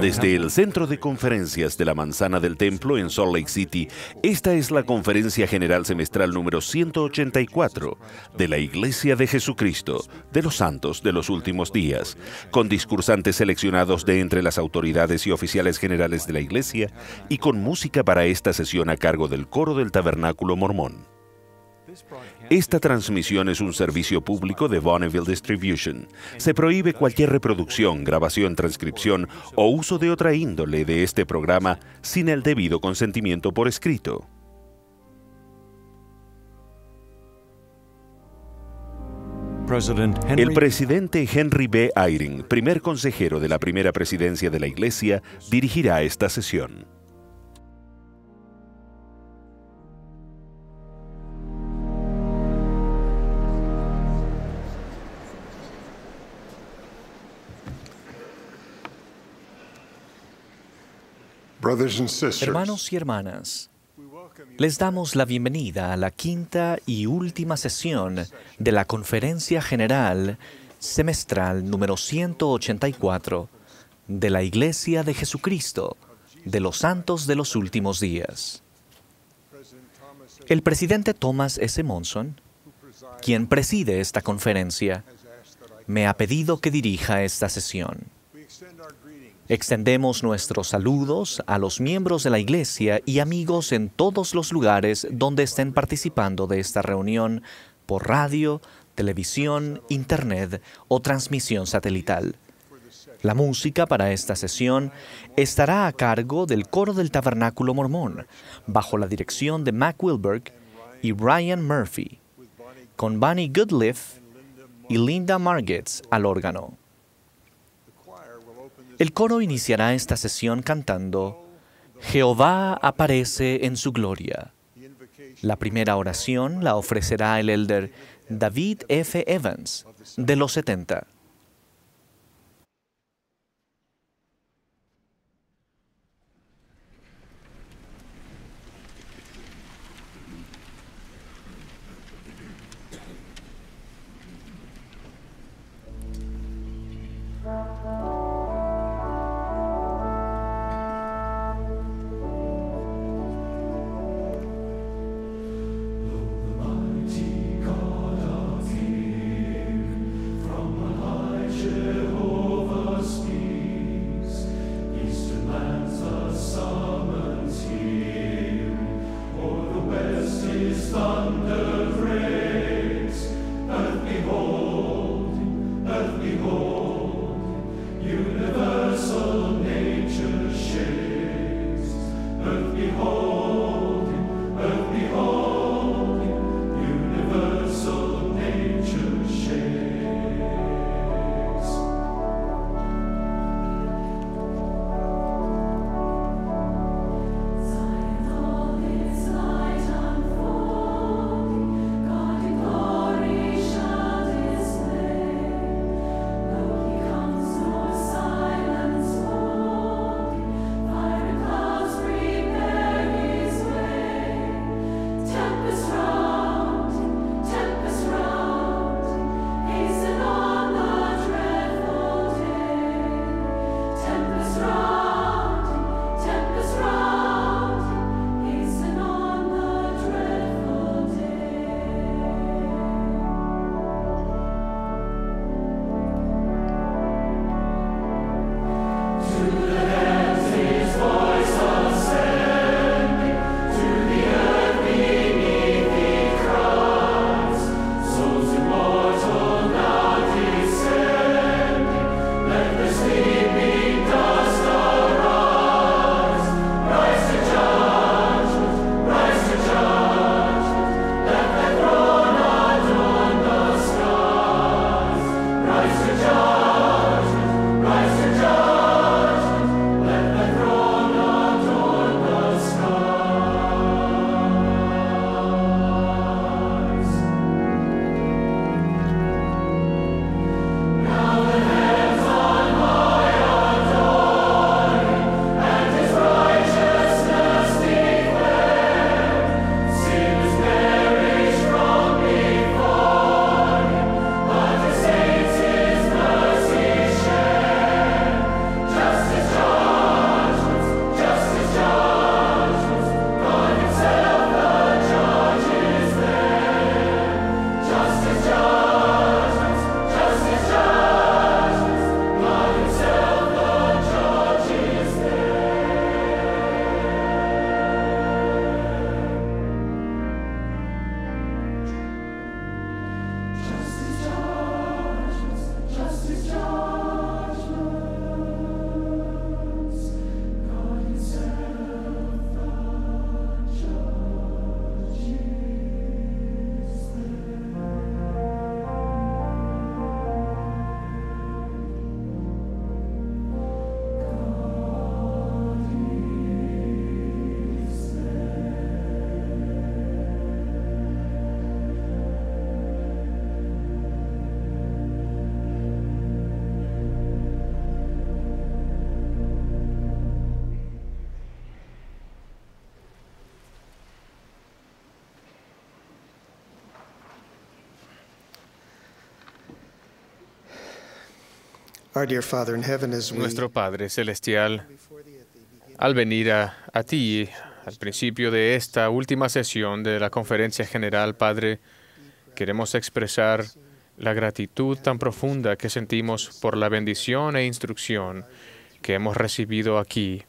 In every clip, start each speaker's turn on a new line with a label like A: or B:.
A: Desde el Centro de Conferencias de la Manzana del Templo en Salt Lake City, esta es la Conferencia General Semestral número 184 de la Iglesia de Jesucristo de los Santos de los Últimos Días, con discursantes seleccionados de entre las autoridades y oficiales generales de la Iglesia y con música para esta sesión a cargo del coro del Tabernáculo Mormón. Esta transmisión es un servicio público de Bonneville Distribution. Se prohíbe cualquier reproducción, grabación, transcripción o uso de otra índole de este programa sin el debido consentimiento por escrito. El presidente Henry B. Eyring, primer consejero de la primera presidencia de la Iglesia, dirigirá esta sesión.
B: Hermanos
C: y hermanas, les damos la bienvenida a la quinta y última sesión de la Conferencia General Semestral número 184 de la Iglesia de Jesucristo de los Santos de los Últimos Días. El presidente Thomas S. Monson, quien preside esta conferencia, me ha pedido que dirija esta sesión. Extendemos nuestros saludos a los miembros de la Iglesia y amigos en todos los lugares donde estén participando de esta reunión por radio, televisión, internet o transmisión satelital. La música para esta sesión estará a cargo del coro del Tabernáculo Mormón, bajo la dirección de Mac Wilberg y Brian Murphy, con Bunny Goodliffe y Linda Margetts al órgano. El coro iniciará esta sesión cantando, Jehová aparece en su gloria. La primera oración la ofrecerá el elder David F. Evans, de los 70.
D: Nuestro
E: Padre Celestial, al venir a, ti al principio de esta última sesión de la Conferencia General, Padre, queremos expresar la gratitud tan profunda que sentimos por la bendición e instrucción que hemos recibido aquí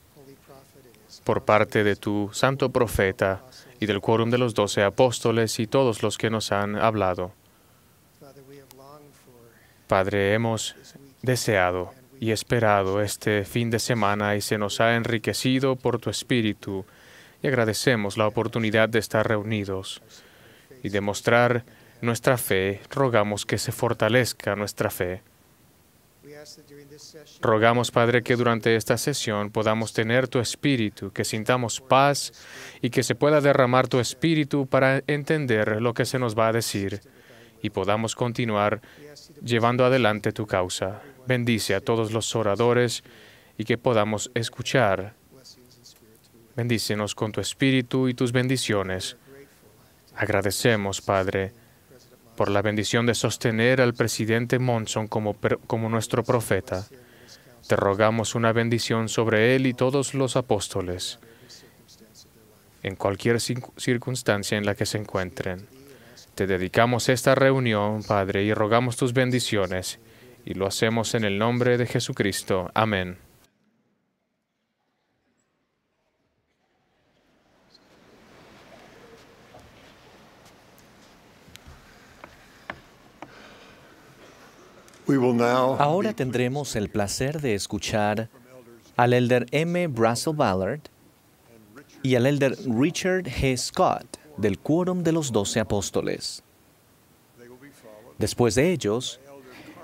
E: por parte de tu santo profeta y del quórum de los doce apóstoles y todos los que nos han hablado. Padre, hemos deseado y esperado este fin de semana y se nos ha enriquecido por tu espíritu y agradecemos la oportunidad de estar reunidos y demostrar nuestra fe. Rogamos que se fortalezca nuestra fe. Rogamos, Padre, que durante esta sesión podamos tener tu espíritu, que sintamos paz y que se pueda derramar tu espíritu para entender lo que se nos va a decir y podamos continuar llevando adelante tu causa. Bendice a todos los oradores y que podamos escuchar. Bendícenos con tu espíritu y tus bendiciones. Agradecemos, Padre, por la bendición de sostener al presidente Monson como, como nuestro profeta. Te rogamos una bendición sobre él y todos los apóstoles en cualquier circunstancia en la que se encuentren. Te dedicamos esta reunión, Padre, y rogamos tus bendiciones, y lo hacemos en el nombre de Jesucristo. Amén.
C: Ahora tendremos el placer de escuchar al elder M. Russell Ballard y al elder Richard G. Scott del quórum de los doce apóstoles. Después de ellos,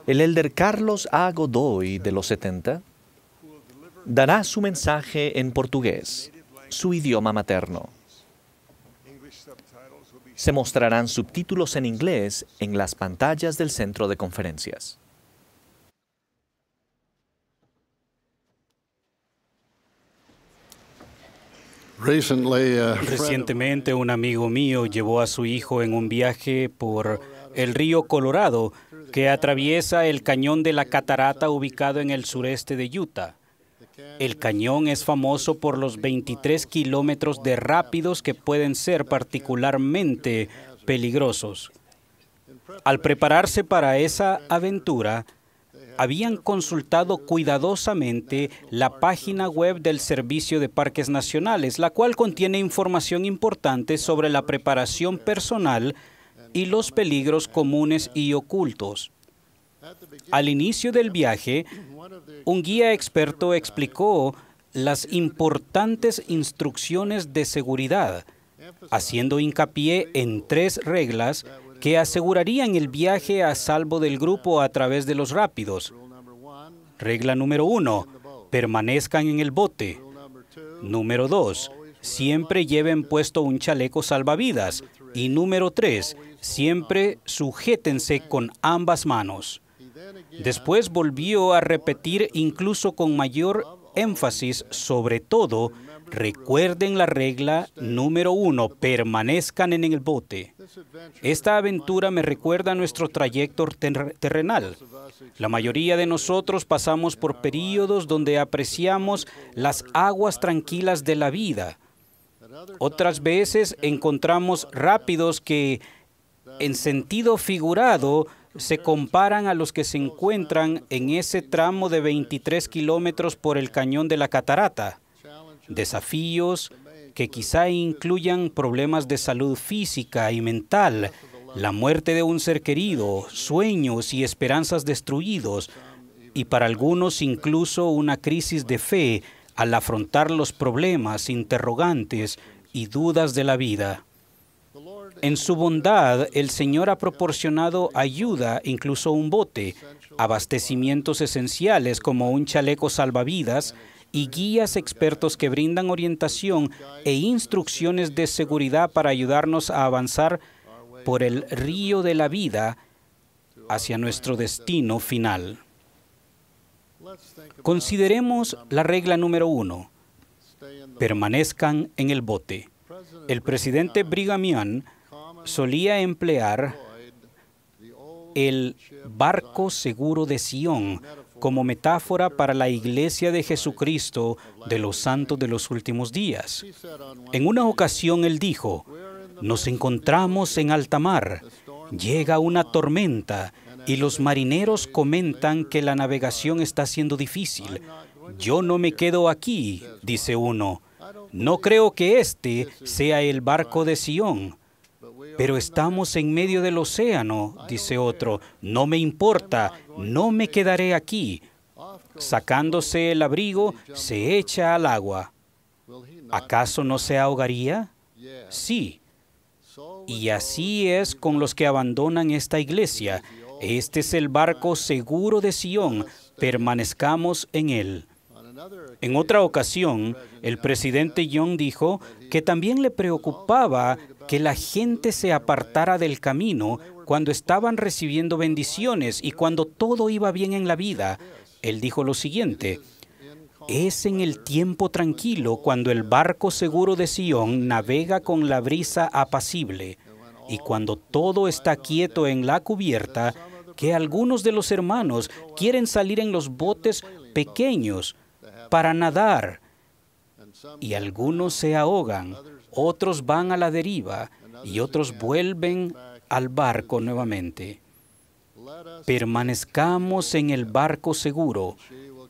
C: el elder Carlos A. Godoy, de los 70, dará su mensaje en portugués, su idioma materno. Se mostrarán subtítulos en inglés en las pantallas del centro de conferencias.
F: Uh, Recientemente un amigo mío llevó a su hijo en un viaje por el río Colorado que atraviesa el cañón de la catarata ubicado en el sureste de Utah. El cañón es famoso por los 23 kilómetros de rápidos que pueden ser particularmente peligrosos. Al prepararse para esa aventura, habían consultado cuidadosamente la página web del Servicio de Parques Nacionales, la cual contiene información importante sobre la preparación personal y los peligros comunes y ocultos. Al inicio del viaje, un guía experto explicó las importantes instrucciones de seguridad, haciendo hincapié en tres reglas que asegurarían el viaje a salvo del grupo a través de los rápidos. Regla número uno, permanezcan en el bote. Número dos, siempre lleven puesto un chaleco salvavidas. Y número tres, siempre sujétense con ambas manos. Después volvió a repetir incluso con mayor énfasis, sobre todo, Recuerden la regla número uno, permanezcan en el bote. Esta aventura me recuerda a nuestro trayecto terrenal. La mayoría de nosotros pasamos por periodos donde apreciamos las aguas tranquilas de la vida. Otras veces encontramos rápidos que, en sentido figurado, se comparan a los que se encuentran en ese tramo de 23 kilómetros por el cañón de la catarata desafíos que quizá incluyan problemas de salud física y mental, la muerte de un ser querido, sueños y esperanzas destruidos, y para algunos incluso una crisis de fe al afrontar los problemas, interrogantes y dudas de la vida. En su bondad, el Señor ha proporcionado ayuda, incluso un bote, abastecimientos esenciales como un chaleco salvavidas, y guías expertos que brindan orientación e instrucciones de seguridad para ayudarnos a avanzar por el río de la vida hacia nuestro destino final. Consideremos la regla número uno. Permanezcan en el bote. El presidente Brigham Young solía emplear el barco seguro de Sion como metáfora para la iglesia de Jesucristo de los santos de los últimos días. En una ocasión él dijo, nos encontramos en alta mar, llega una tormenta y los marineros comentan que la navegación está siendo difícil. Yo no me quedo aquí, dice uno. No creo que este sea el barco de Sión pero estamos en medio del océano, dice otro, no me importa, no me quedaré aquí. Sacándose el abrigo, se echa al agua. ¿Acaso no se ahogaría? Sí. Y así es con los que abandonan esta iglesia. Este es el barco seguro de Sion, permanezcamos en él. En otra ocasión, el presidente Young dijo que también le preocupaba que la gente se apartara del camino cuando estaban recibiendo bendiciones y cuando todo iba bien en la vida. Él dijo lo siguiente, es en el tiempo tranquilo cuando el barco seguro de Sion navega con la brisa apacible y cuando todo está quieto en la cubierta, que algunos de los hermanos quieren salir en los botes pequeños para nadar y algunos se ahogan, otros van a la deriva y otros vuelven al barco nuevamente. Permanezcamos en el barco seguro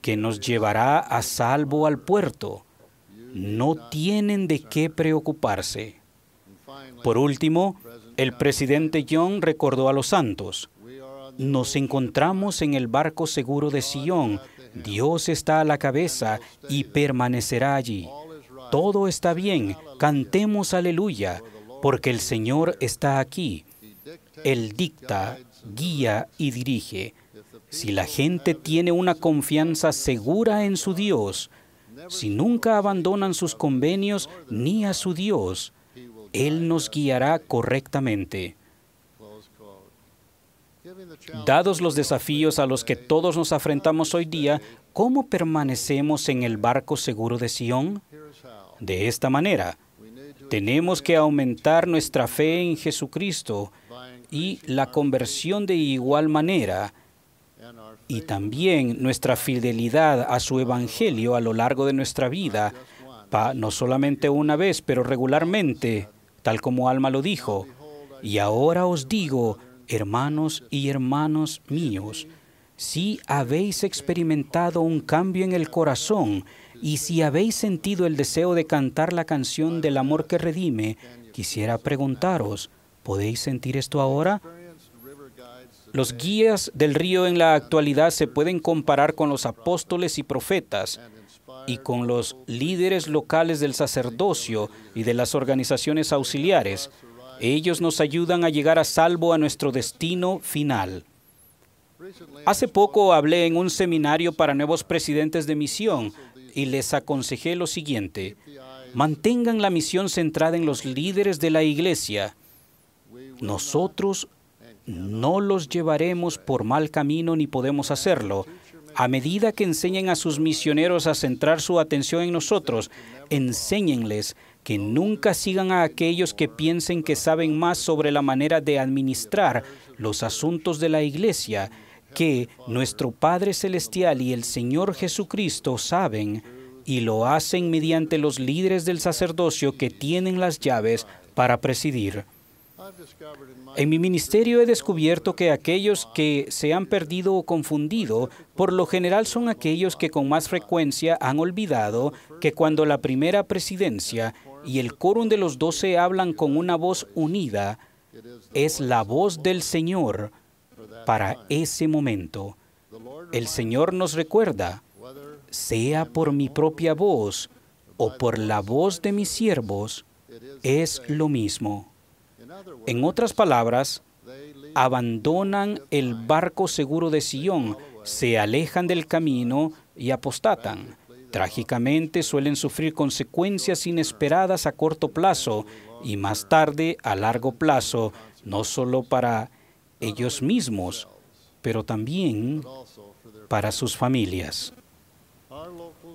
F: que nos llevará a salvo al puerto. No tienen de qué preocuparse. Por último, el presidente John recordó a los santos. Nos encontramos en el barco seguro de Sion Dios está a la cabeza y permanecerá allí. Todo está bien, cantemos aleluya, porque el Señor está aquí. Él dicta, guía y dirige. Si la gente tiene una confianza segura en su Dios, si nunca abandonan sus convenios ni a su Dios, Él nos guiará correctamente. Dados los desafíos a los que todos nos afrentamos hoy día, ¿cómo permanecemos en el barco seguro de Sion? De esta manera, tenemos que aumentar nuestra fe en Jesucristo y la conversión de igual manera, y también nuestra fidelidad a su evangelio a lo largo de nuestra vida, no solamente una vez, pero regularmente, tal como Alma lo dijo. Y ahora os digo, hermanos y hermanos míos, si habéis experimentado un cambio en el corazón y si habéis sentido el deseo de cantar la canción del amor que redime, quisiera preguntaros, ¿podéis sentir esto ahora? Los guías del río en la actualidad se pueden comparar con los apóstoles y profetas y con los líderes locales del sacerdocio y de las organizaciones auxiliares ellos nos ayudan a llegar a salvo a nuestro destino final. Hace poco hablé en un seminario para nuevos presidentes de misión y les aconsejé lo siguiente. Mantengan la misión centrada en los líderes de la iglesia. Nosotros no los llevaremos por mal camino ni podemos hacerlo. A medida que enseñen a sus misioneros a centrar su atención en nosotros, enséñenles que nunca sigan a aquellos que piensen que saben más sobre la manera de administrar los asuntos de la iglesia que nuestro Padre Celestial y el Señor Jesucristo saben y lo hacen mediante los líderes del sacerdocio que tienen las llaves para presidir. En mi ministerio he descubierto que aquellos que se han perdido o confundido, por lo general son aquellos que con más frecuencia han olvidado que cuando la primera presidencia y el coro de los doce hablan con una voz unida, es la voz del Señor para ese momento. El Señor nos recuerda, sea por mi propia voz o por la voz de mis siervos, es lo mismo. En otras palabras, abandonan el barco seguro de Sion, se alejan del camino y apostatan. Trágicamente suelen sufrir consecuencias inesperadas a corto plazo y más tarde a largo plazo, no solo para ellos mismos, pero también para sus familias.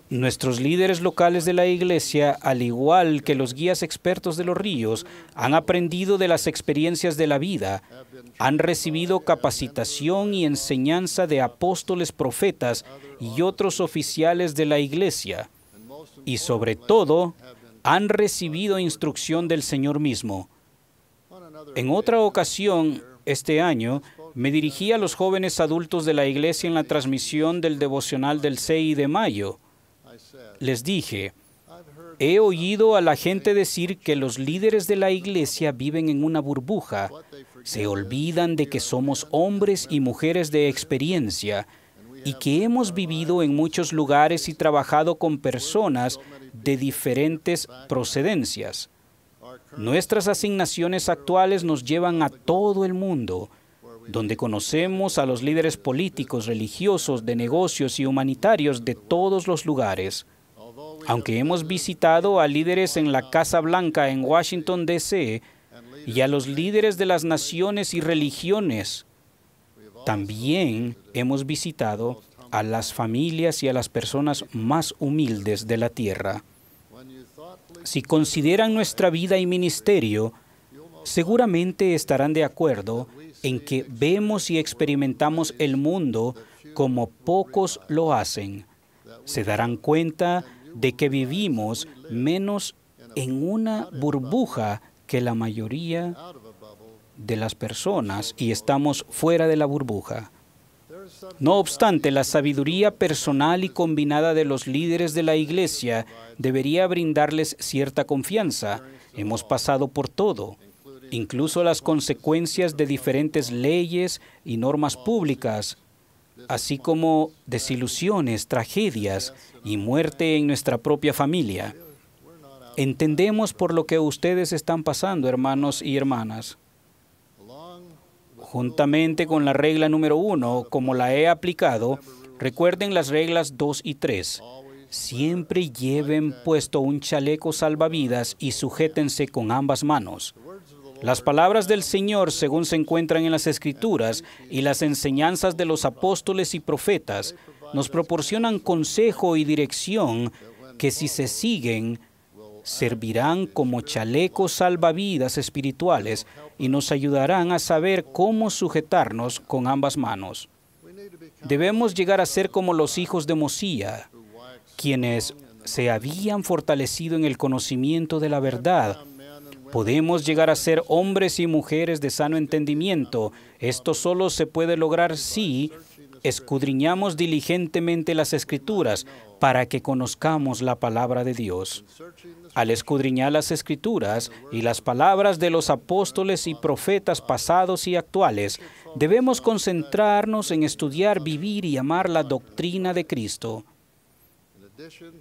F: Nuestros líderes locales de la iglesia, al igual que los guías expertos de los ríos, han aprendido de las experiencias de la vida han recibido capacitación y enseñanza de apóstoles, profetas y otros oficiales de la Iglesia, y sobre todo han recibido instrucción del Señor mismo. En otra ocasión, este año, me dirigí a los jóvenes adultos de la Iglesia en la transmisión del devocional del 6 de mayo. Les dije, He oído a la gente decir que los líderes de la iglesia viven en una burbuja, se olvidan de que somos hombres y mujeres de experiencia y que hemos vivido en muchos lugares y trabajado con personas de diferentes procedencias. Nuestras asignaciones actuales nos llevan a todo el mundo, donde conocemos a los líderes políticos, religiosos, de negocios y humanitarios de todos los lugares. Aunque hemos visitado a líderes en la Casa Blanca en Washington, D.C., y a los líderes de las naciones y religiones, también hemos visitado a las familias y a las personas más humildes de la tierra. Si consideran nuestra vida y ministerio, seguramente estarán de acuerdo en que vemos y experimentamos el mundo como pocos lo hacen. Se darán cuenta de que vivimos menos en una burbuja que la mayoría de las personas y estamos fuera de la burbuja. No obstante, la sabiduría personal y combinada de los líderes de la Iglesia debería brindarles cierta confianza. Hemos pasado por todo, incluso las consecuencias de diferentes leyes y normas públicas, así como desilusiones, tragedias y muerte en nuestra propia familia. Entendemos por lo que ustedes están pasando, hermanos y hermanas. Juntamente con la regla número uno, como la he aplicado, recuerden las reglas dos y tres. Siempre lleven puesto un chaleco salvavidas y sujétense con ambas manos. Las palabras del Señor, según se encuentran en las Escrituras, y las enseñanzas de los apóstoles y profetas, nos proporcionan consejo y dirección que si se siguen, servirán como chalecos salvavidas espirituales y nos ayudarán a saber cómo sujetarnos con ambas manos. Debemos llegar a ser como los hijos de Mosía, quienes se habían fortalecido en el conocimiento de la verdad. Podemos llegar a ser hombres y mujeres de sano entendimiento. Esto solo se puede lograr si escudriñamos diligentemente las escrituras para que conozcamos la palabra de Dios. Al escudriñar las escrituras y las palabras de los apóstoles y profetas pasados y actuales, debemos concentrarnos en estudiar, vivir y amar la doctrina de Cristo.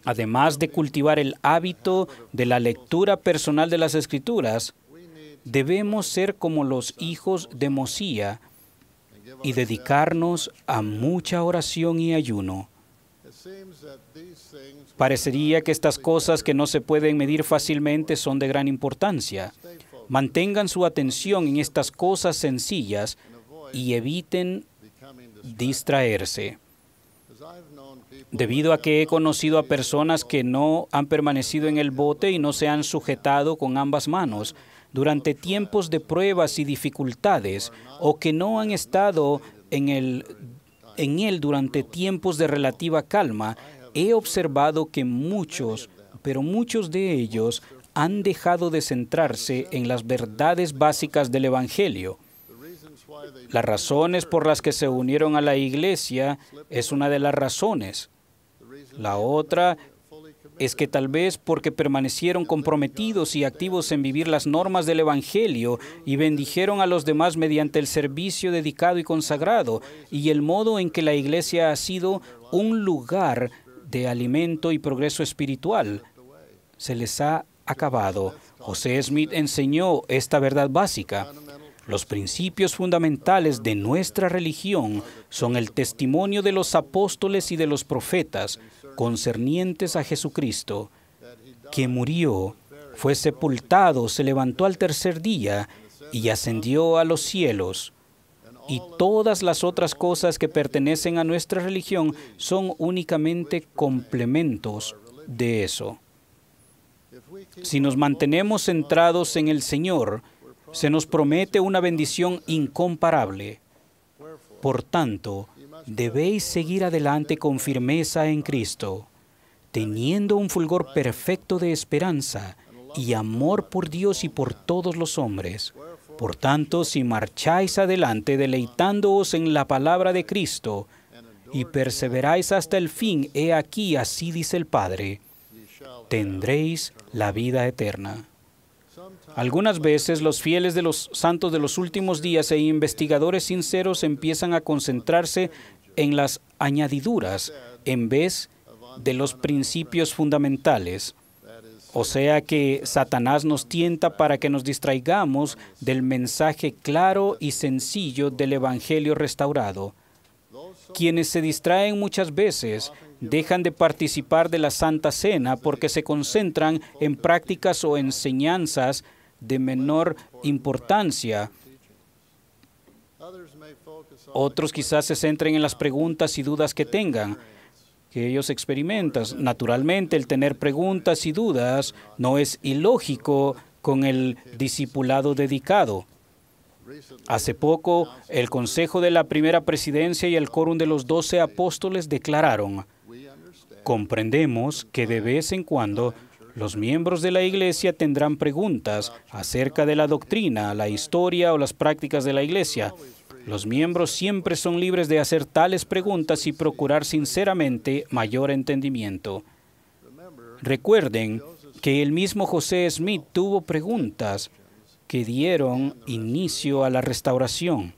F: Además de cultivar el hábito de la lectura personal de las escrituras, debemos ser como los hijos de Mosía, y dedicarnos a mucha oración y ayuno. Parecería que estas cosas que no se pueden medir fácilmente son de gran importancia. Mantengan su atención en estas cosas sencillas y eviten distraerse. Debido a que he conocido a personas que no han permanecido en el bote y no se han sujetado con ambas manos, durante tiempos de pruebas y dificultades o que no han estado en él durante tiempos de relativa calma, he observado que muchos, pero muchos de ellos han dejado de centrarse en las verdades básicas del Evangelio. Las razones por las que se unieron a la iglesia es una de las razones. La otra es que tal vez porque permanecieron comprometidos y activos en vivir las normas del Evangelio y bendijeron a los demás mediante el servicio dedicado y consagrado y el modo en que la iglesia ha sido un lugar de alimento y progreso espiritual, se les ha acabado. José Smith enseñó esta verdad básica. Los principios fundamentales de nuestra religión son el testimonio de los apóstoles y de los profetas, concernientes a Jesucristo, que murió, fue sepultado, se levantó al tercer día y ascendió a los cielos. Y todas las otras cosas que pertenecen a nuestra religión son únicamente complementos de eso. Si nos mantenemos centrados en el Señor, se nos promete una bendición incomparable. Por tanto, debéis seguir adelante con firmeza en Cristo, teniendo un fulgor perfecto de esperanza y amor por Dios y por todos los hombres. Por tanto, si marcháis adelante deleitándoos en la palabra de Cristo y perseveráis hasta el fin, he aquí, así dice el Padre, tendréis la vida eterna. Algunas veces los fieles de los santos de los últimos días e investigadores sinceros empiezan a concentrarse en las añadiduras en vez de los principios fundamentales. O sea que Satanás nos tienta para que nos distraigamos del mensaje claro y sencillo del Evangelio restaurado. Quienes se distraen muchas veces dejan de participar de la Santa Cena porque se concentran en prácticas o enseñanzas de menor importancia. Otros quizás se centren en las preguntas y dudas que tengan, que ellos experimentan. Naturalmente, el tener preguntas y dudas no es ilógico con el discipulado dedicado. Hace poco, el Consejo de la Primera Presidencia y el Quórum de los Doce Apóstoles declararon Comprendemos que de vez en cuando los miembros de la Iglesia tendrán preguntas acerca de la doctrina, la historia o las prácticas de la Iglesia. Los miembros siempre son libres de hacer tales preguntas y procurar sinceramente mayor entendimiento. Recuerden que el mismo José Smith tuvo preguntas que dieron inicio a la restauración.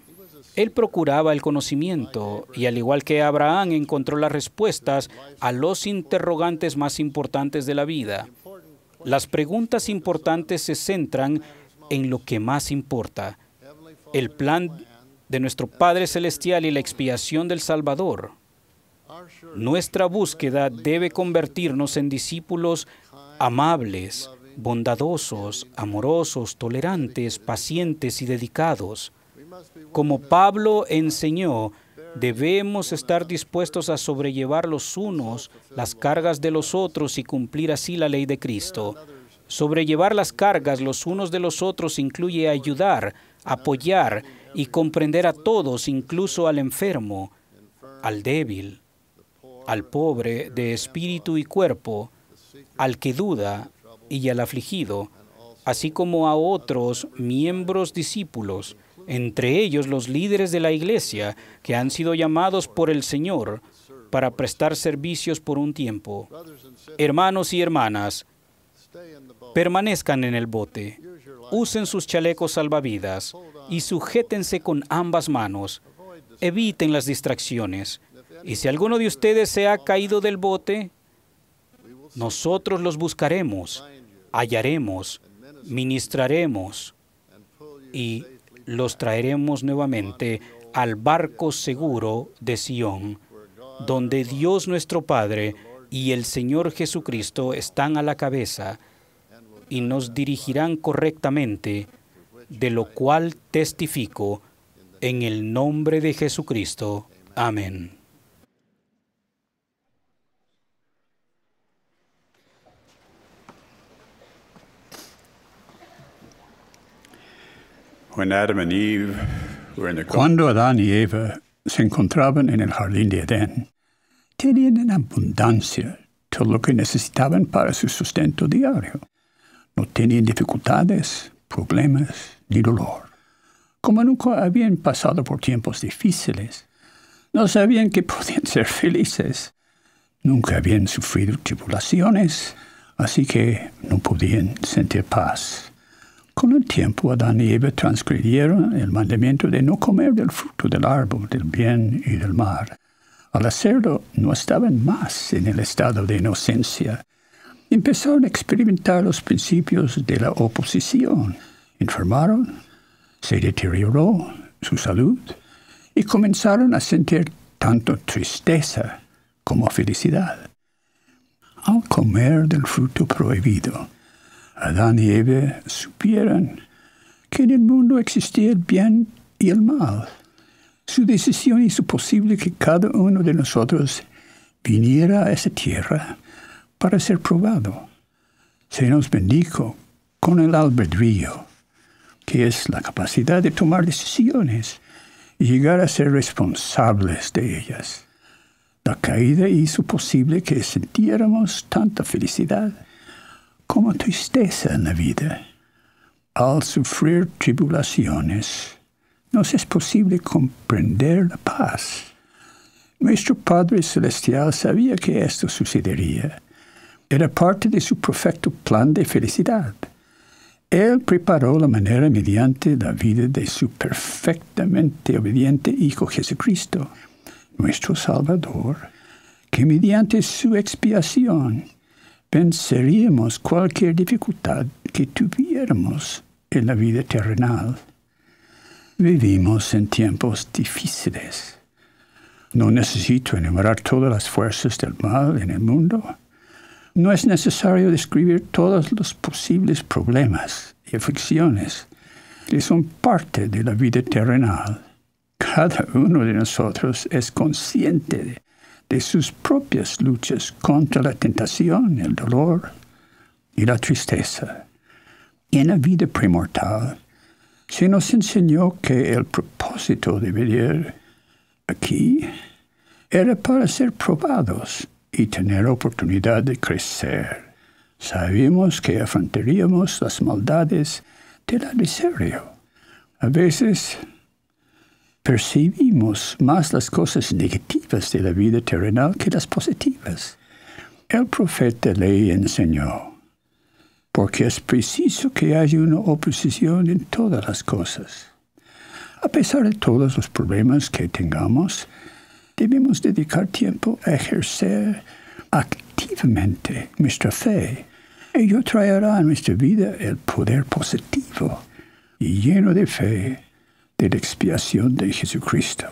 F: Él procuraba el conocimiento y al igual que Abraham encontró las respuestas a los interrogantes más importantes de la vida. Las preguntas importantes se centran en lo que más importa, el plan de nuestro Padre Celestial y la expiación del Salvador. Nuestra búsqueda debe convertirnos en discípulos amables, bondadosos, amorosos, tolerantes, pacientes y dedicados. Como Pablo enseñó, debemos estar dispuestos a sobrellevar los unos las cargas de los otros y cumplir así la ley de Cristo. Sobrellevar las cargas los unos de los otros incluye ayudar, apoyar y comprender a todos, incluso al enfermo, al débil, al pobre de espíritu y cuerpo, al que duda y al afligido, así como a otros miembros discípulos entre ellos los líderes de la iglesia que han sido llamados por el Señor para prestar servicios por un tiempo. Hermanos y hermanas, permanezcan en el bote, usen sus chalecos salvavidas y sujétense con ambas manos, eviten las distracciones. Y si alguno de ustedes se ha caído del bote, nosotros los buscaremos, hallaremos, ministraremos y los traeremos nuevamente al barco seguro de Sión, donde Dios nuestro Padre y el Señor Jesucristo están a la cabeza y nos dirigirán correctamente, de lo cual testifico en el nombre de Jesucristo. Amén.
G: Cuando Adán y Eva se encontraban en el jardín de Edén, tenían en abundancia todo lo que necesitaban para su sustento diario. No tenían dificultades, problemas ni dolor. Como nunca habían pasado por tiempos difíciles, er no sabían que er podían ser felices. Nunca habían sufrido tribulaciones, así que no podían sentir paz. Con el tiempo, Adán y Eva transcribieron el mandamiento de no comer del fruto del árbol del bien y del mal. Al hacerlo, no estaban más en el estado de inocencia. Empezaron a experimentar los principios de la oposición. Enfermaron, se deterioró su salud y comenzaron a sentir tanto tristeza como felicidad. Al comer del fruto prohibido, Adán y Eve supieran que en el mundo existía el bien y el mal. Su decisión hizo posible que cada uno de nosotros viniera a esa tierra para ser probado. Se nos bendijo con el albedrío, que es la capacidad de tomar decisiones y llegar a ser responsables de ellas. La caída hizo posible que sintiéramos tanta felicidad como tristeza en la vida. Al sufrir tribulaciones, nos es posible comprender la paz. Nuestro Padre Celestial sabía que esto sucedería. Era parte de su perfecto plan de felicidad. Él preparó la manera mediante la vida de su perfectamente obediente Hijo Jesucristo, nuestro Salvador, que mediante su expiación Pensaríamos cualquier dificultad que tuviéramos en la vida terrenal. Vivimos en tiempos difíciles. No necesito enumerar todas las fuerzas del mal en el mundo. No es necesario describir todos los posibles problemas y aflicciones que son parte de la vida terrenal. Cada uno de nosotros es consciente de de sus propias luchas contra la tentación, el dolor y la tristeza. En la vida premortal se nos enseñó que el propósito de vivir aquí era para ser probados y tener oportunidad de crecer. Sabíamos que afrontaríamos las maldades del adversario. A veces percibimos más las cosas negativas de la vida terrenal que las positivas. El profeta le enseñó, porque es preciso que haya una oposición en todas las cosas. A pesar de todos los problemas que tengamos, debemos dedicar tiempo a ejercer activamente nuestra fe. Ello traerá a nuestra vida el poder positivo y lleno de fe de la expiación de Jesucristo.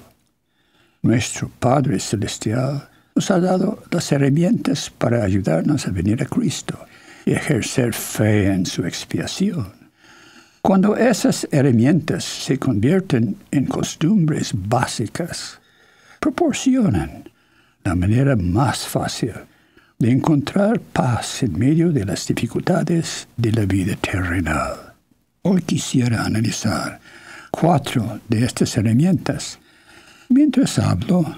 G: Nuestro Padre Celestial nos ha dado las herramientas para ayudarnos a venir a Cristo y ejercer fe en su expiación. Cuando esas herramientas se convierten en costumbres básicas, proporcionan la manera más fácil de encontrar paz en medio de las dificultades de la vida terrenal. Hoy quisiera analizar cuatro de estas herramientas. Mientras hablo,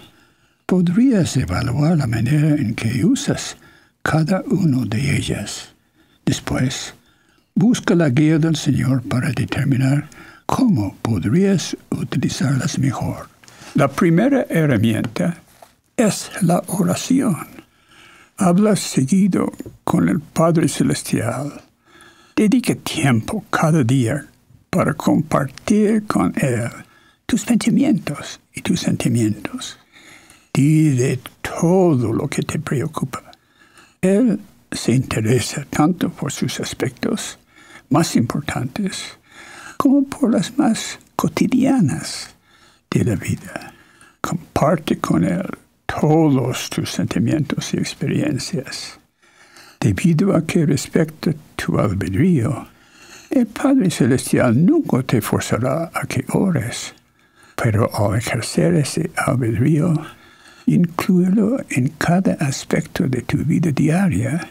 G: podrías evaluar la manera en que usas cada una de ellas. Después, busca la guía del Señor para determinar cómo podrías utilizarlas mejor. La primera herramienta es la oración. Habla seguido con el Padre Celestial. Dedica tiempo cada día para compartir con Él tus pensamientos y tus sentimientos. Dile todo lo que te preocupa. Él se interesa tanto por sus aspectos más importantes como por las más cotidianas de la vida. Comparte con Él todos tus sentimientos y experiencias. Debido a que respecta tu albedrío, el Padre Celestial nunca te forzará a que ores, pero al ejercer ese albedrío, incluirlo en cada aspecto de tu vida diaria,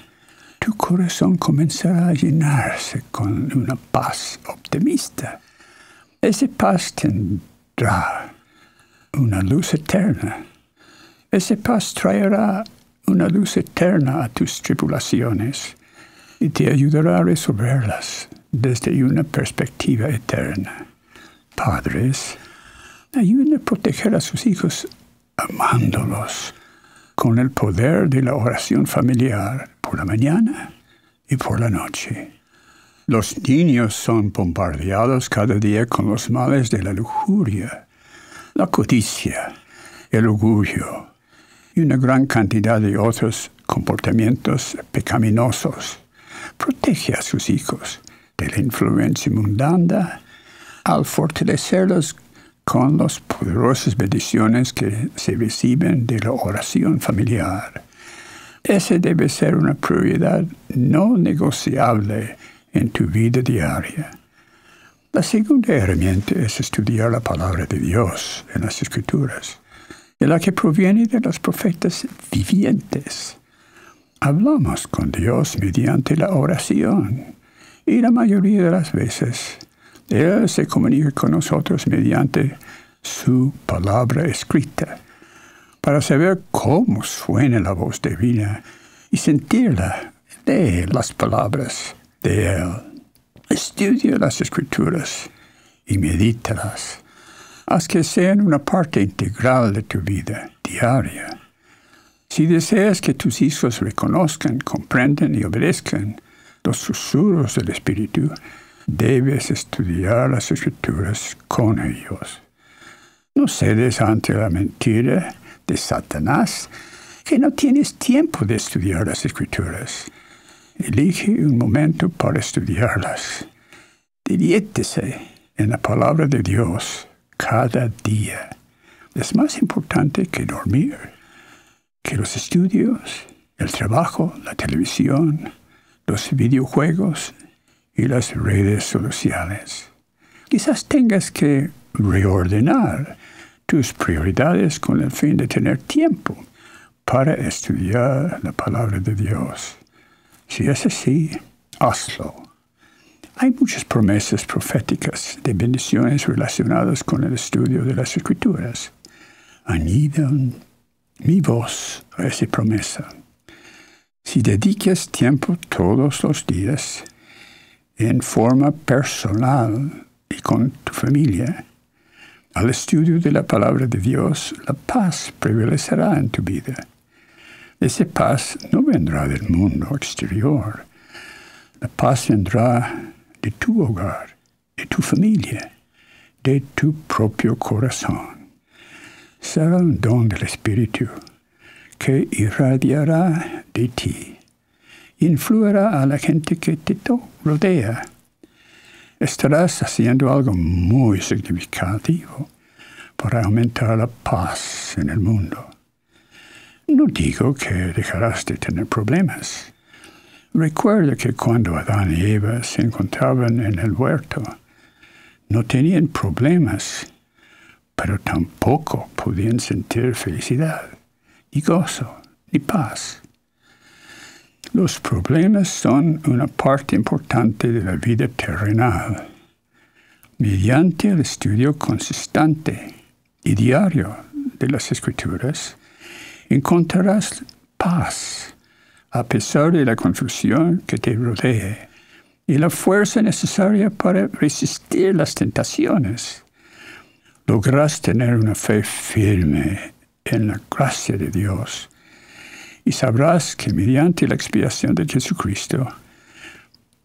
G: tu corazón comenzará a llenarse con una paz optimista. Ese paz tendrá una luz eterna. Ese paz traerá una luz eterna a tus tribulaciones y te ayudará a resolverlas desde una perspectiva eterna. Padres, ayuden a proteger a sus hijos amándolos con el poder de la oración familiar por la mañana y por la noche. Los niños son bombardeados cada día con los males de la lujuria, la codicia, el orgullo y una gran cantidad de otros comportamientos pecaminosos. Protege a sus hijos de la influencia mundana al fortalecerlos con las poderosas bendiciones que se reciben de la oración familiar. Esa debe ser una prioridad no negociable en tu vida diaria. La segunda herramienta es estudiar la palabra de Dios en las escrituras, de la que proviene de los profetas vivientes. Hablamos con Dios mediante la oración y la mayoría de las veces Él se comunica con nosotros mediante su palabra escrita. Para saber cómo suena la voz divina y sentirla, lee las palabras de Él. Estudia las escrituras y medítalas. Haz que sean una parte integral de tu vida diaria. Si deseas que tus hijos reconozcan, comprendan y obedezcan, los susurros del Espíritu, debes estudiar las escrituras con ellos. No cedes ante la mentira de Satanás que no tienes tiempo de estudiar las escrituras. Elige un momento para estudiarlas. Diviértese en la palabra de Dios cada día. Es más importante que dormir, que los estudios, el trabajo, la televisión, los videojuegos y las redes sociales. Quizás tengas que reordenar tus prioridades con el fin de tener tiempo para estudiar la palabra de Dios. Si es así, hazlo. Hay muchas promesas proféticas de bendiciones relacionadas con el estudio de las escrituras. Anidan mi voz a esa promesa si dediques tiempo todos los días en forma personal y con tu familia al estudio de la palabra de Dios, la paz prevalecerá en tu vida. Esa paz no vendrá del mundo exterior. La paz vendrá de tu hogar, de tu familia, de tu propio corazón. Será un don del Espíritu que irradiará de ti. Influirá a la gente que te rodea. Estarás haciendo algo muy significativo para aumentar la paz en el mundo. No digo que dejarás de tener problemas. Recuerda que cuando Adán y Eva se encontraban en el huerto, no tenían problemas, pero tampoco podían sentir felicidad ni gozo, ni paz. Los problemas son una parte importante de la vida terrenal. Mediante el estudio consistente y diario de las escrituras, encontrarás paz a pesar de la confusión que te rodee y la fuerza necesaria para resistir las tentaciones. Lograrás tener una fe firme en la gracia de Dios. Y sabrás que mediante la expiación de Jesucristo,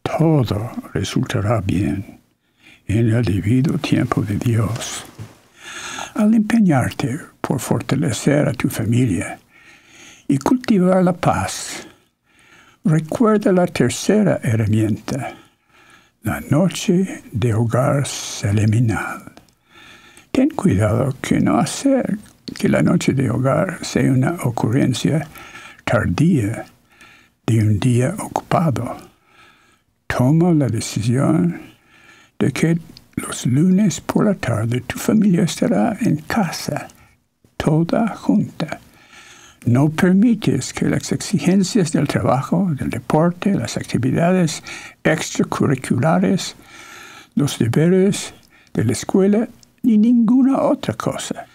G: todo resultará bien en el debido tiempo de Dios. Al empeñarte por fortalecer a tu familia y cultivar la paz, recuerda la tercera herramienta, la noche de hogar seminal. Ten cuidado que no hacer que la noche de hogar sea una ocurrencia tardía de un día ocupado. Toma la decisión de que los lunes por la tarde tu familia estará en casa, toda junta. No permites que las exigencias del trabajo, del deporte, las actividades extracurriculares, los deberes de la escuela ni ninguna otra cosa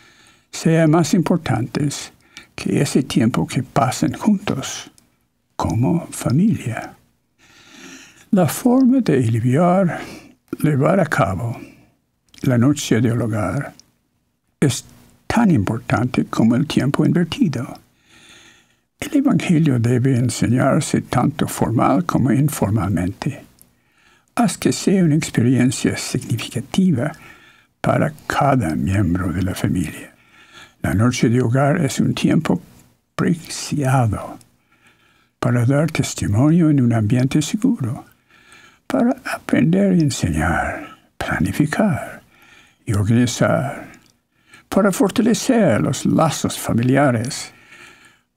G: sean más importantes que ese tiempo que pasen juntos, como familia. La forma de aliviar, llevar a cabo la noche de hogar es tan importante como el tiempo invertido. El Evangelio debe enseñarse tanto formal como informalmente. Haz que sea una experiencia significativa para cada miembro de la familia. La noche de hogar es un tiempo preciado para dar testimonio en un ambiente seguro, para aprender y enseñar, planificar y organizar, para fortalecer los lazos familiares,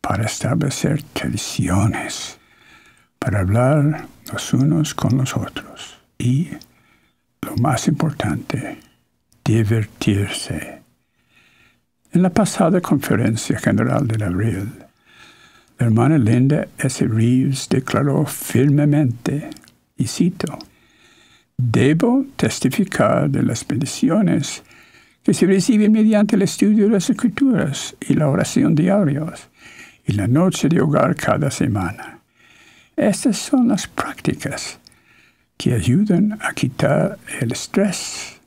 G: para establecer tradiciones, para hablar los unos con los otros y, lo más importante, divertirse. En la pasada conferencia general de abril, la hermana Linda S. Reeves declaró firmemente, y cito, Debo testificar de las bendiciones que se reciben mediante el estudio de las escrituras y la oración diarios y la noche de hogar cada semana. Estas son las prácticas que ayudan a quitar el estrés,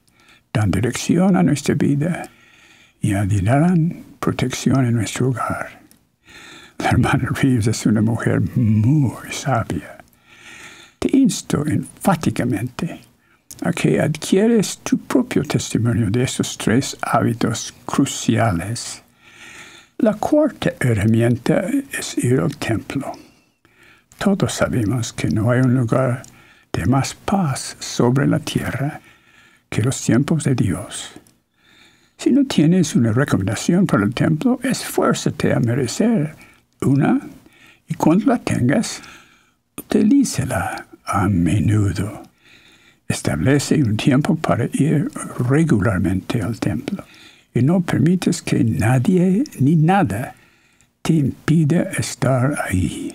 G: dan dirección a nuestra vida y protección en nuestro hogar. La hermana Reeves es una mujer muy sabia. Te insto enfáticamente a que adquieres tu propio testimonio de esos tres hábitos cruciales. La cuarta herramienta es ir al templo. Todos sabemos que no hay un lugar de más paz sobre la tierra que los tiempos de Dios. Si no tienes una recomendación para el templo, esfuérzate a merecer una y cuando la tengas, utilícela a menudo. Establece un tiempo para ir regularmente al templo y no permites que nadie ni nada te impida estar ahí.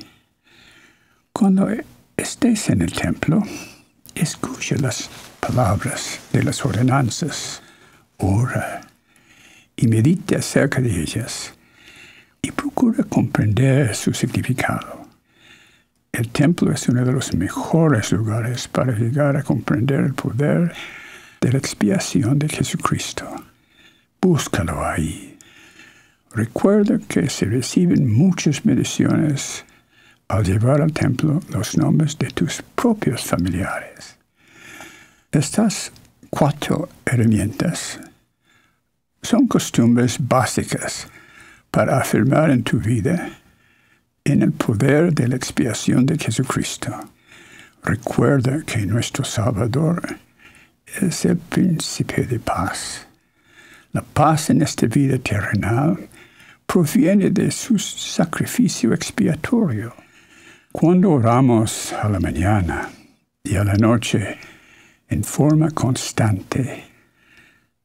G: Cuando estés en el templo, escucha las palabras de las ordenanzas, ora y medite acerca de ellas y procura comprender su significado. El templo es uno de los mejores lugares para llegar a comprender el poder de la expiación de Jesucristo. Búscalo ahí. Recuerda que se reciben muchas mediciones al llevar al templo los nombres de tus propios familiares. Estas cuatro herramientas son costumbres básicas para afirmar en tu vida en el poder de la expiación de Jesucristo. Recuerda que nuestro Salvador es el príncipe de paz. La paz en esta vida terrenal proviene de su sacrificio expiatorio. Cuando oramos a la mañana y a la noche en forma constante,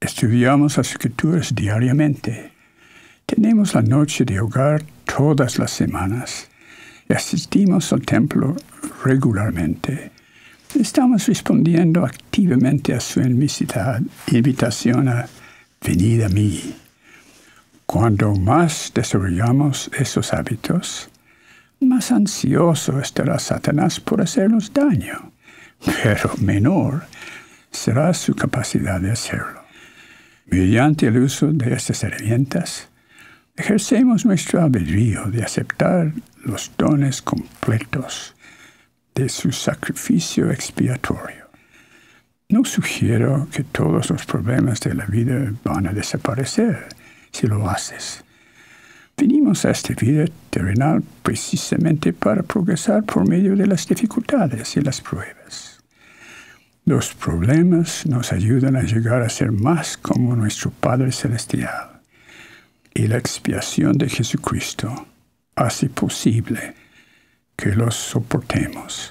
G: Estudiamos las escrituras diariamente. Tenemos la noche de hogar todas las semanas asistimos al templo regularmente. Estamos respondiendo activamente a su invitación a venir a mí. Cuando más desarrollamos esos hábitos, más ansioso estará Satanás por hacernos daño, pero menor será su capacidad de hacerlo. Mediante el uso de estas herramientas, ejercemos nuestro albedrío de aceptar los dones completos de su sacrificio expiatorio. No sugiero que todos los problemas de la vida van a desaparecer si lo haces. Venimos a este vida terrenal precisamente para progresar por medio de las dificultades y las pruebas. Los problemas nos ayudan a llegar a ser más como nuestro Padre Celestial. Y la expiación de Jesucristo hace posible que los soportemos.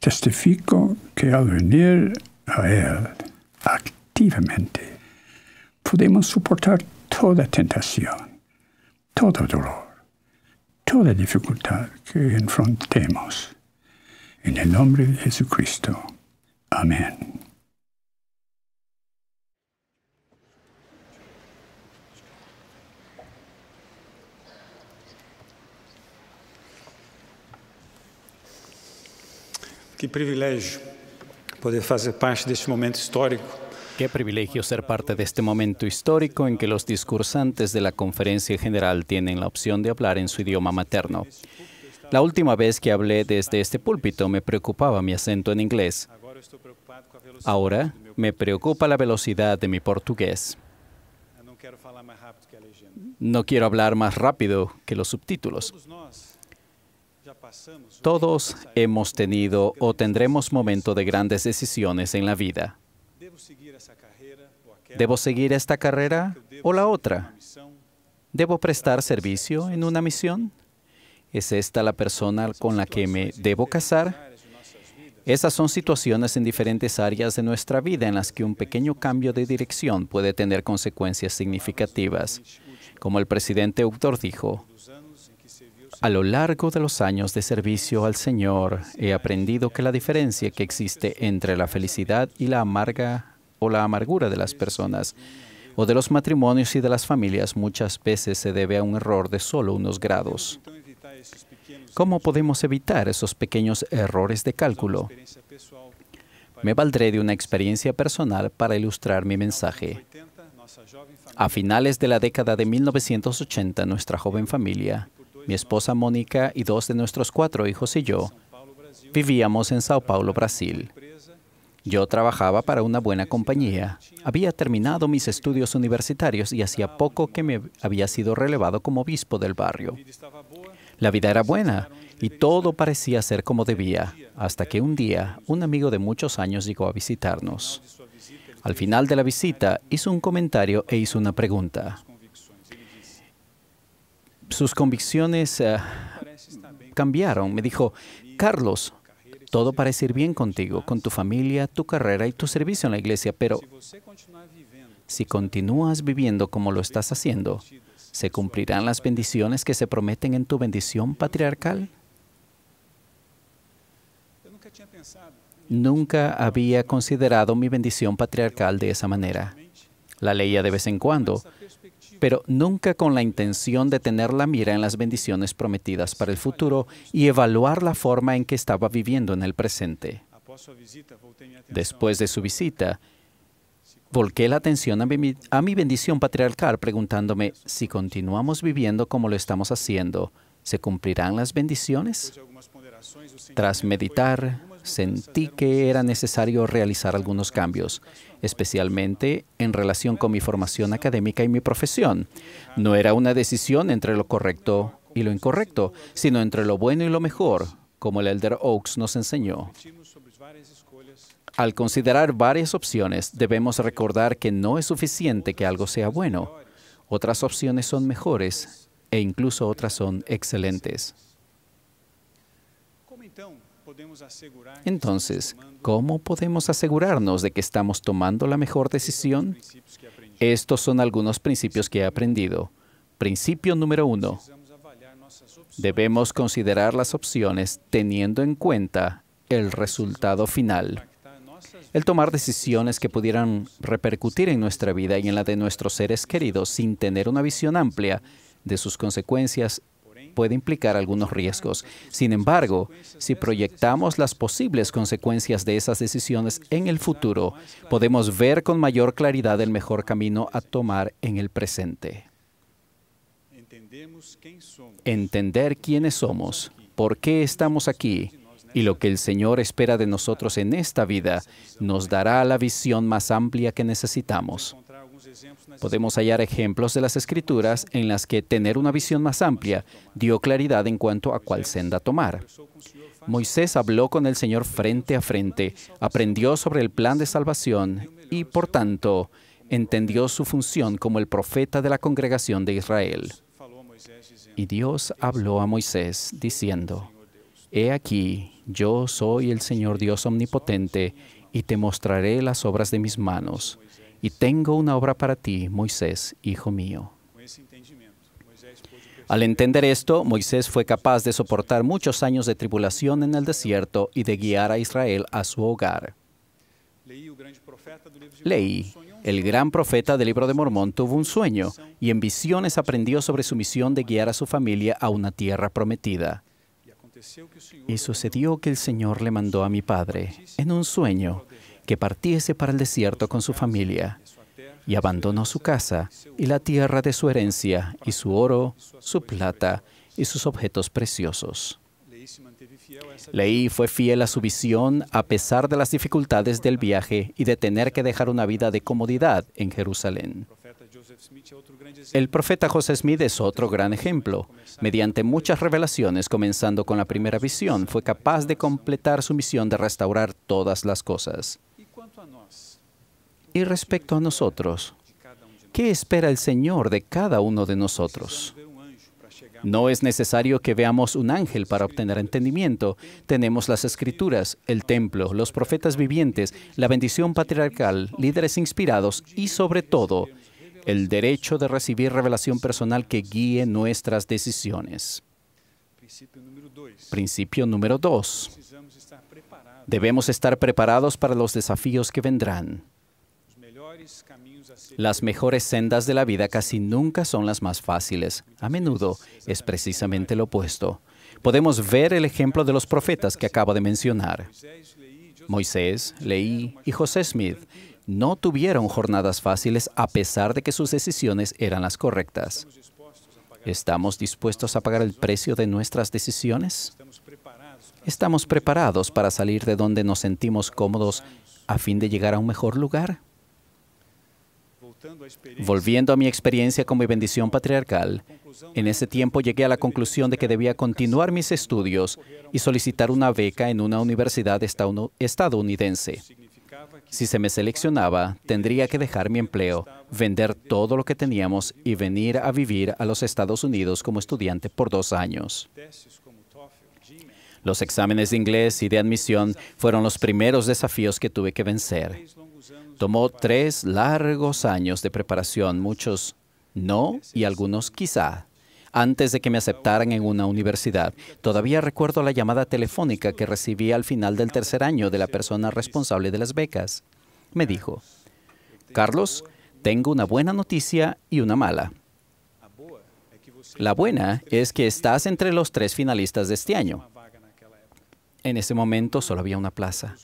G: Testifico que al venir a Él activamente, podemos soportar toda tentación, todo dolor, toda dificultad que enfrentemos. En el nombre de Jesucristo. Amén.
H: Qué
I: privilegio poder hacer parte de este momento histórico Qué privilegio ser parte de
J: este momento histórico en que los discursantes de la conferencia general tienen la opción de hablar en su idioma materno. La última vez que hablé desde este púlpito me preocupaba mi acento en inglés. Ahora me preocupa la velocidad de mi portugués. No quiero hablar más rápido que los subtítulos. Todos hemos tenido o tendremos momento de grandes decisiones en la vida. ¿Debo seguir esta carrera o la otra? ¿Debo prestar servicio en una misión? ¿Es esta la persona con la que me debo casar? Esas son situaciones en diferentes áreas de nuestra vida en las que un pequeño cambio de dirección puede tener consecuencias significativas. Como el presidente Uctor dijo, a lo largo de los años de servicio al Señor, he aprendido que la diferencia que existe entre la felicidad y la amarga o la amargura de las personas o de los matrimonios y de las familias muchas veces se debe a un error de solo unos grados. ¿Cómo podemos evitar esos pequeños errores de cálculo? Me valdré de una experiencia personal para ilustrar mi mensaje. A finales de la década de 1980, nuestra joven familia, mi esposa Mónica y dos de nuestros cuatro hijos y yo, vivíamos en Sao Paulo, Brasil. Yo trabajaba para una buena compañía. Había terminado mis estudios universitarios y hacía poco que me había sido relevado como obispo del barrio. La vida era buena y todo parecía ser como debía, hasta que un día un amigo de muchos años llegó a visitarnos. Al final de la visita hizo un comentario e hizo una pregunta. Sus convicciones eh, cambiaron. Me dijo, Carlos, todo parece ir bien contigo, con tu familia, tu carrera y tu servicio en la iglesia, pero si continúas viviendo como lo estás haciendo, ¿Se cumplirán las bendiciones que se prometen en tu bendición patriarcal? Nunca había considerado mi bendición patriarcal de esa manera. La leía de vez en cuando, pero nunca con la intención de tener la mira en las bendiciones prometidas para el futuro y evaluar la forma en que estaba viviendo en el presente. Después de su visita, Volqué la atención a mi, bendición patriarcal preguntándome, si continuamos viviendo como lo estamos haciendo, ¿se cumplirán las bendiciones? Tras meditar, sentí que era necesario realizar algunos cambios, especialmente en relación con mi formación académica y mi profesión. No era una decisión entre lo correcto y lo incorrecto, sino entre lo bueno y lo mejor, como el Elder Oaks nos enseñó. Al considerar varias opciones, debemos recordar que no es suficiente que algo sea bueno. Otras opciones son mejores e incluso otras son excelentes.
I: Entonces,
J: ¿cómo podemos asegurarnos de que estamos tomando la mejor decisión? Estos son algunos principios que he aprendido. Principio número uno. Debemos considerar las opciones teniendo en cuenta el resultado final el tomar decisiones que pudieran repercutir en nuestra vida y en la de nuestros seres queridos sin tener una visión amplia de sus consecuencias puede implicar algunos riesgos. Sin embargo, si proyectamos las posibles consecuencias de esas decisiones en el futuro, podemos ver con mayor claridad el mejor camino a tomar en el presente. Entender quiénes somos, por qué estamos aquí y lo que el Señor espera de nosotros en esta vida nos dará la visión más amplia que necesitamos. Podemos hallar ejemplos de las Escrituras en las que tener una visión más amplia dio claridad en cuanto a cuál senda tomar. Moisés habló con el Señor frente a frente, aprendió sobre el plan de salvación y, por tanto, entendió su función como el profeta de la congregación de Israel. Y Dios habló a Moisés diciendo, He aquí, yo soy el Señor Dios omnipotente, y te mostraré las obras de mis manos. Y tengo una obra para ti, Moisés, hijo mío. Al entender esto, Moisés fue capaz de soportar muchos años de tribulación en el desierto y de guiar a Israel a su hogar. Leí, el gran profeta del libro de Mormón tuvo un sueño y en visiones aprendió sobre su misión de guiar a su familia a una tierra prometida. Y sucedió que el Señor le mandó a mi padre, en un sueño, que partiese para el desierto con su familia, y abandonó su casa y la tierra de su herencia, y su oro, su plata y sus objetos preciosos. Leí fue fiel a su visión a pesar de las dificultades del viaje y de tener que dejar una vida de comodidad en Jerusalén. El profeta José Smith es otro gran ejemplo. Mediante muchas revelaciones, comenzando con la primera visión, fue capaz de completar su misión de restaurar todas las cosas. Y respecto a nosotros, ¿qué espera el Señor de cada uno de nosotros? No es necesario que veamos un ángel para obtener entendimiento. Tenemos las escrituras, el templo, los profetas vivientes, la bendición patriarcal, líderes inspirados y sobre todo el derecho de recibir revelación personal que guíe nuestras decisiones. Principio número dos. Debemos estar preparados para los desafíos que vendrán. Las mejores sendas de la vida casi nunca son las más fáciles. A menudo es precisamente lo opuesto. Podemos ver el ejemplo de los profetas que acabo de mencionar. Moisés, Leí y José Smith no tuvieron jornadas fáciles a pesar de que sus decisiones eran las correctas. ¿Estamos dispuestos a pagar el precio de nuestras decisiones? ¿Estamos preparados para salir de donde nos sentimos cómodos a fin de llegar a un mejor lugar? Volviendo a mi experiencia con mi bendición patriarcal, en ese tiempo llegué a la conclusión de que debía continuar mis estudios y solicitar una beca en una universidad estadounidense. Si se me seleccionaba, tendría que dejar mi empleo, vender todo lo que teníamos y venir a vivir a los Estados Unidos como estudiante por dos años. Los exámenes de inglés y de admisión fueron los primeros desafíos que tuve que vencer. Tomó tres largos años de preparación, muchos no y algunos quizá antes de que me aceptaran en una universidad. Todavía recuerdo la llamada telefónica que recibí al final del tercer año de la persona responsable de las becas. Me dijo, Carlos, tengo una buena noticia y una mala. La buena es que estás entre los tres finalistas de este año. En ese momento solo había una plaza.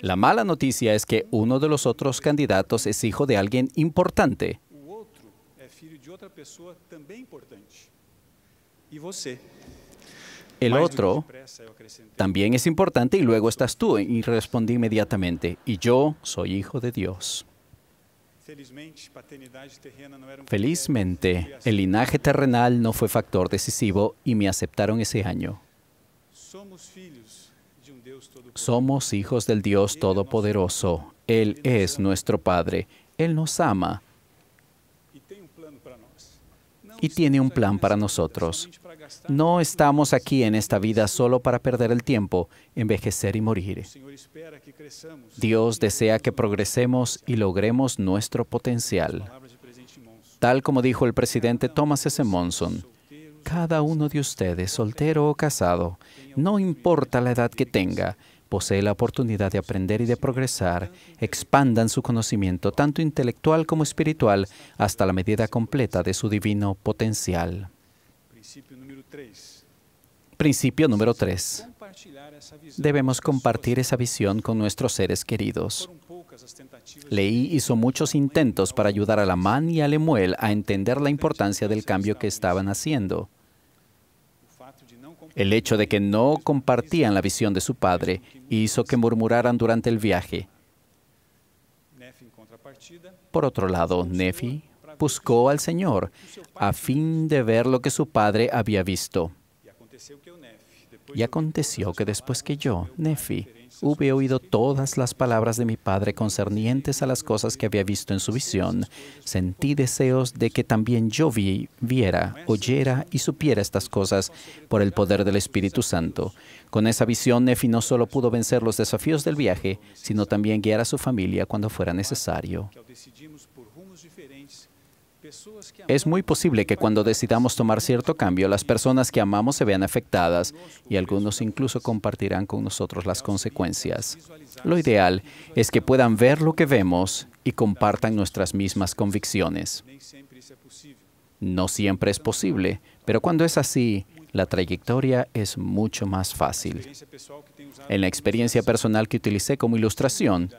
J: La mala noticia es que uno de los otros candidatos es hijo de alguien importante.
I: Y
B: El otro
J: también es importante y luego estás tú. Y respondí inmediatamente, y yo soy hijo de Dios. Felizmente, um el linaje terrenal no fue factor decisivo y me aceptaron ese año. Somos um hijos del Dios Todopoderoso. Él es nuestro Padre. Él nos ama e um y tiene un plan para nosotros. No estamos aquí en esta vida solo para perder el tiempo, envejecer y morir. Dios desea que progresemos y logremos nuestro potencial. Em Tal como dijo el presidente um Thomas S. Monson, cada uno de ustedes, soltero o casado, no importa la edad que tenga, posee la oportunidad de aprender y de progresar, expandan su conocimiento, tanto intelectual como espiritual, hasta la medida completa de su divino potencial. Principio número 3. Debemos compartir esa visión con nuestros seres queridos. Leí hizo muchos intentos para ayudar a Lamán y a Lemuel a entender la importancia del cambio que estaban haciendo. El hecho de que no compartían la visión de su padre hizo que murmuraran durante el viaje. Por otro lado, Nefi buscó al Señor a fin de ver lo que su padre había visto. Y aconteció que después que yo, Nefi, hube oído todas las palabras de mi padre concernientes a las cosas que había visto en su visión, sentí deseos de que también yo viera, oyera y supiera estas cosas por el poder del Espíritu Santo. Con esa visión, Nefi no solo pudo vencer los desafíos del viaje, sino también guiar a su familia cuando fuera necesario. Es muy posible que cuando decidamos tomar cierto cambio, las personas que amamos se vean afectadas y algunos incluso compartirán con nosotros las consecuencias. Lo ideal es que puedan ver lo que vemos y compartan nuestras mismas convicciones. No siempre es posible, pero cuando es así, la trayectoria es mucho más fácil. En la experiencia personal que utilicé como ilustración,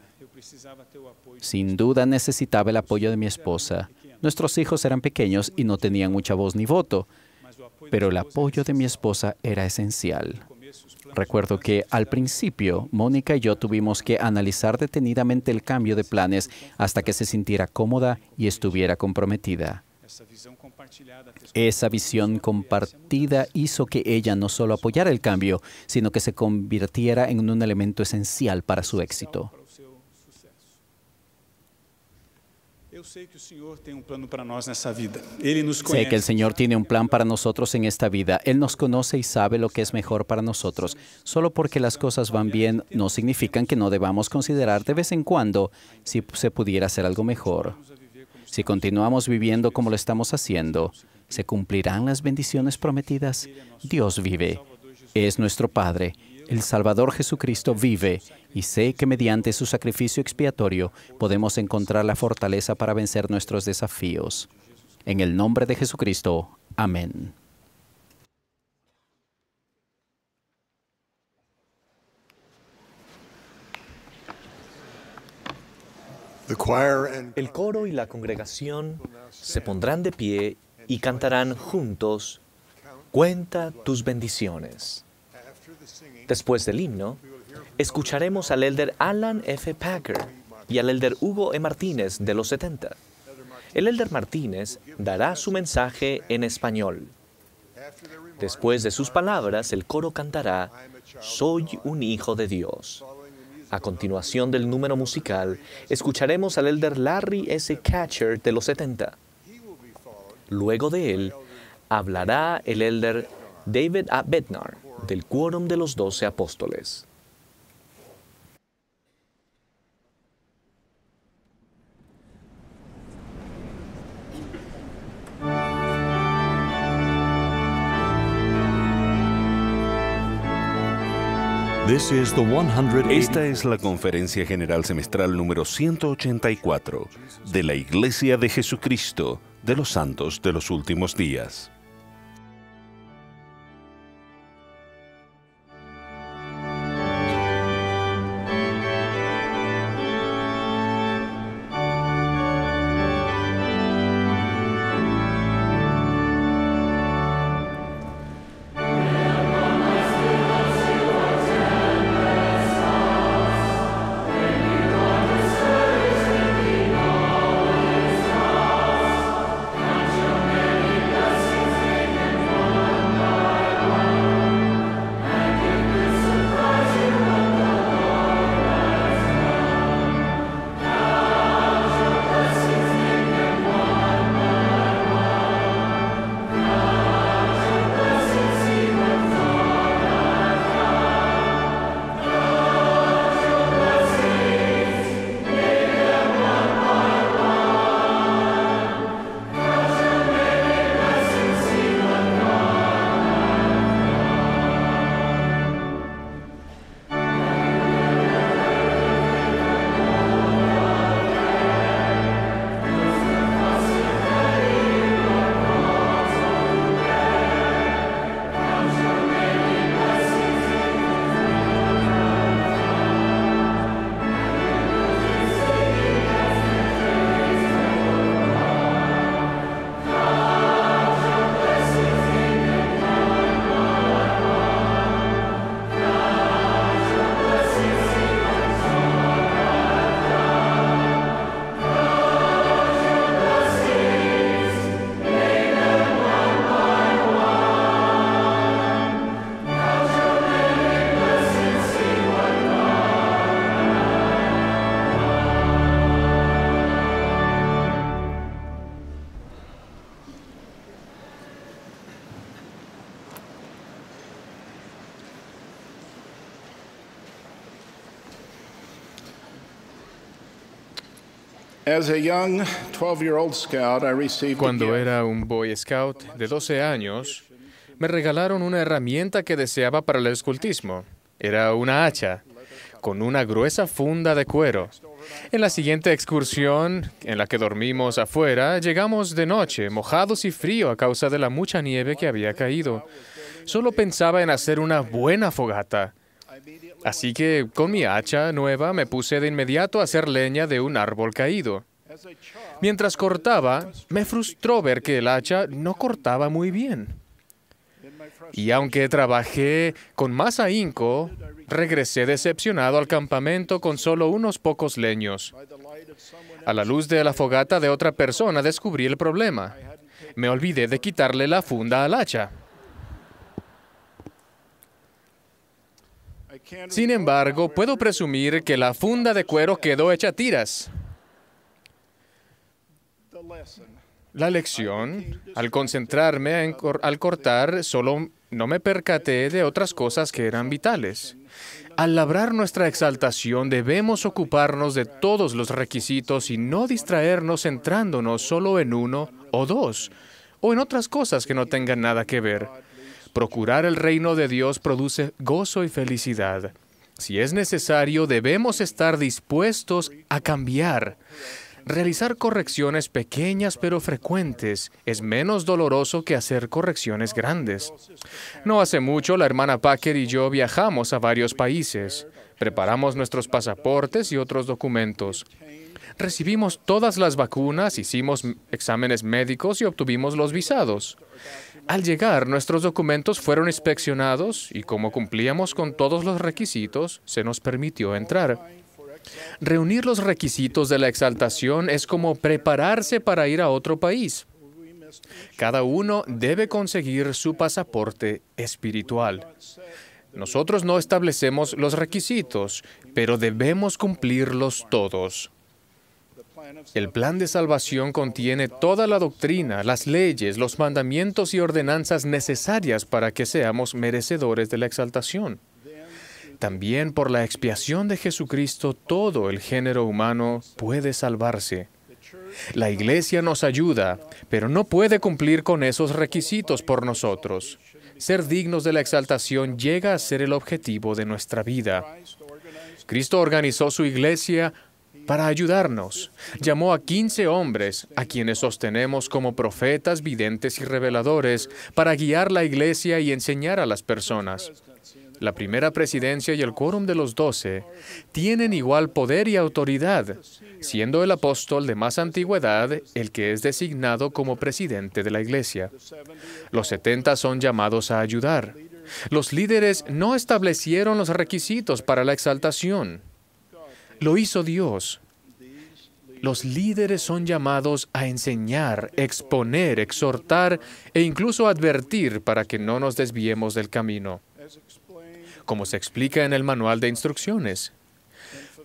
J: sin duda necesitaba el apoyo de mi esposa Nuestros hijos eran pequeños y no tenían mucha voz ni voto, pero el apoyo de mi esposa era esencial. Recuerdo que al principio, Mónica y yo tuvimos que analizar detenidamente el cambio de planes hasta que se sintiera cómoda y estuviera comprometida. Esa visión compartida hizo que ella no solo apoyara el cambio, sino que se convirtiera en un elemento esencial para su éxito.
G: Um sé que el Señor tiene
J: un plan para nosotros en esta vida. Él nos conoce y sabe lo que es mejor para nosotros. Solo porque las cosas van bien no significan que no debamos considerar de vez en cuando si se pudiera hacer algo mejor. Si continuamos viviendo como lo estamos haciendo, ¿se cumplirán las bendiciones prometidas? Dios vive. Es nuestro Padre el Salvador Jesucristo vive y sé que mediante su sacrificio expiatorio podemos encontrar la fortaleza para vencer nuestros desafíos. En el nombre de Jesucristo. Amén.
C: El coro y la congregación se pondrán de pie y cantarán juntos, Cuenta tus bendiciones. Después del himno, escucharemos al elder Alan F. Packer y al elder Hugo E. Martínez de los 70. El elder Martínez dará su mensaje en español. Después de sus palabras, el coro cantará, Soy un hijo de Dios. A continuación del número musical, escucharemos al elder Larry S. Catcher de los 70. Luego de él, hablará el elder David A. Bednar del quórum de los doce apóstoles.
A: Esta es la conferencia general semestral número 184 de la Iglesia de Jesucristo de los Santos de los Últimos Días.
E: Cuando era un Boy Scout de 12 años, me regalaron una herramienta que deseaba para el escultismo. Era una hacha con una gruesa funda de cuero. En la siguiente excursión, en la que dormimos afuera, llegamos de noche, mojados y frío a causa de la mucha nieve que había caído. Solo pensaba en hacer una buena fogata. Así que con mi hacha nueva me puse de inmediato a hacer leña de un árbol caído. Mientras cortaba, me frustró ver que el hacha no cortaba muy bien. Y aunque trabajé con más ahínco, regresé decepcionado al campamento con solo unos pocos leños. A la luz de la fogata de otra persona descubrí el problema. Me olvidé de quitarle la funda al hacha. Sin embargo, puedo presumir que la funda de cuero quedó hecha tiras. La lección, al concentrarme, al cortar, solo no me percaté de otras cosas que eran vitales. Al labrar nuestra exaltación debemos ocuparnos de todos los requisitos y no distraernos centrándonos solo en uno o dos, o en otras cosas que no tengan nada que ver. Procurar el reino de Dios produce gozo y felicidad. Si es necesario, debemos estar dispuestos a cambiar. Realizar correcciones pequeñas pero frecuentes es menos doloroso que hacer correcciones grandes. No hace mucho, la hermana Packer y yo viajamos a varios países. Preparamos nuestros pasaportes y otros documentos. Recibimos todas las vacunas, hicimos exámenes médicos y obtuvimos los visados. Al llegar, nuestros documentos fueron inspeccionados y como cumplíamos con todos los requisitos, se nos permitió entrar. Reunir los requisitos de la exaltación es como prepararse para ir a otro país. Cada uno debe conseguir su pasaporte espiritual. Nosotros no establecemos los requisitos, pero debemos cumplirlos todos. El plan de salvación contiene toda la doctrina, las leyes, los mandamientos y ordenanzas necesarias para que seamos merecedores de la exaltación. También por la expiación de Jesucristo todo el género humano puede salvarse. La iglesia nos ayuda, pero no puede cumplir con esos requisitos por nosotros. Ser dignos de la exaltación llega a ser el objetivo de nuestra vida. Cristo organizó su iglesia para ayudarnos. Llamó a 15 hombres, a quienes sostenemos como profetas, videntes y reveladores, para guiar la iglesia y enseñar a las personas. La primera presidencia y el quórum de los doce tienen igual poder y autoridad, siendo el apóstol de más antigüedad el que es designado como presidente de la iglesia. Los setenta son llamados a ayudar. Los líderes no establecieron los requisitos para la exaltación. Lo hizo Dios. Los líderes son llamados a enseñar, exponer, exhortar e incluso advertir para que no nos desviemos del camino, como se explica en el manual de instrucciones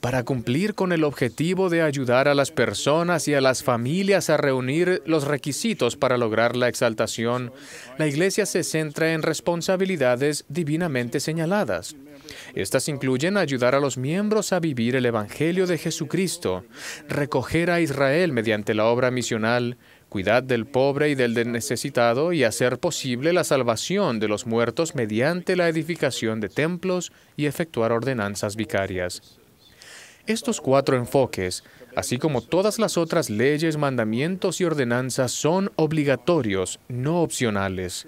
E: para cumplir con el objetivo de ayudar a las personas y a las familias a reunir los requisitos para lograr la exaltación, la Iglesia se centra en responsabilidades divinamente señaladas. Estas incluyen ayudar a los miembros a vivir el Evangelio de Jesucristo, recoger a Israel mediante la obra misional, cuidar del pobre y del necesitado y hacer posible la salvación de los muertos mediante la edificación de templos y efectuar ordenanzas vicarias. Estos cuatro enfoques, así como todas las otras leyes, mandamientos y ordenanzas, son obligatorios, no opcionales.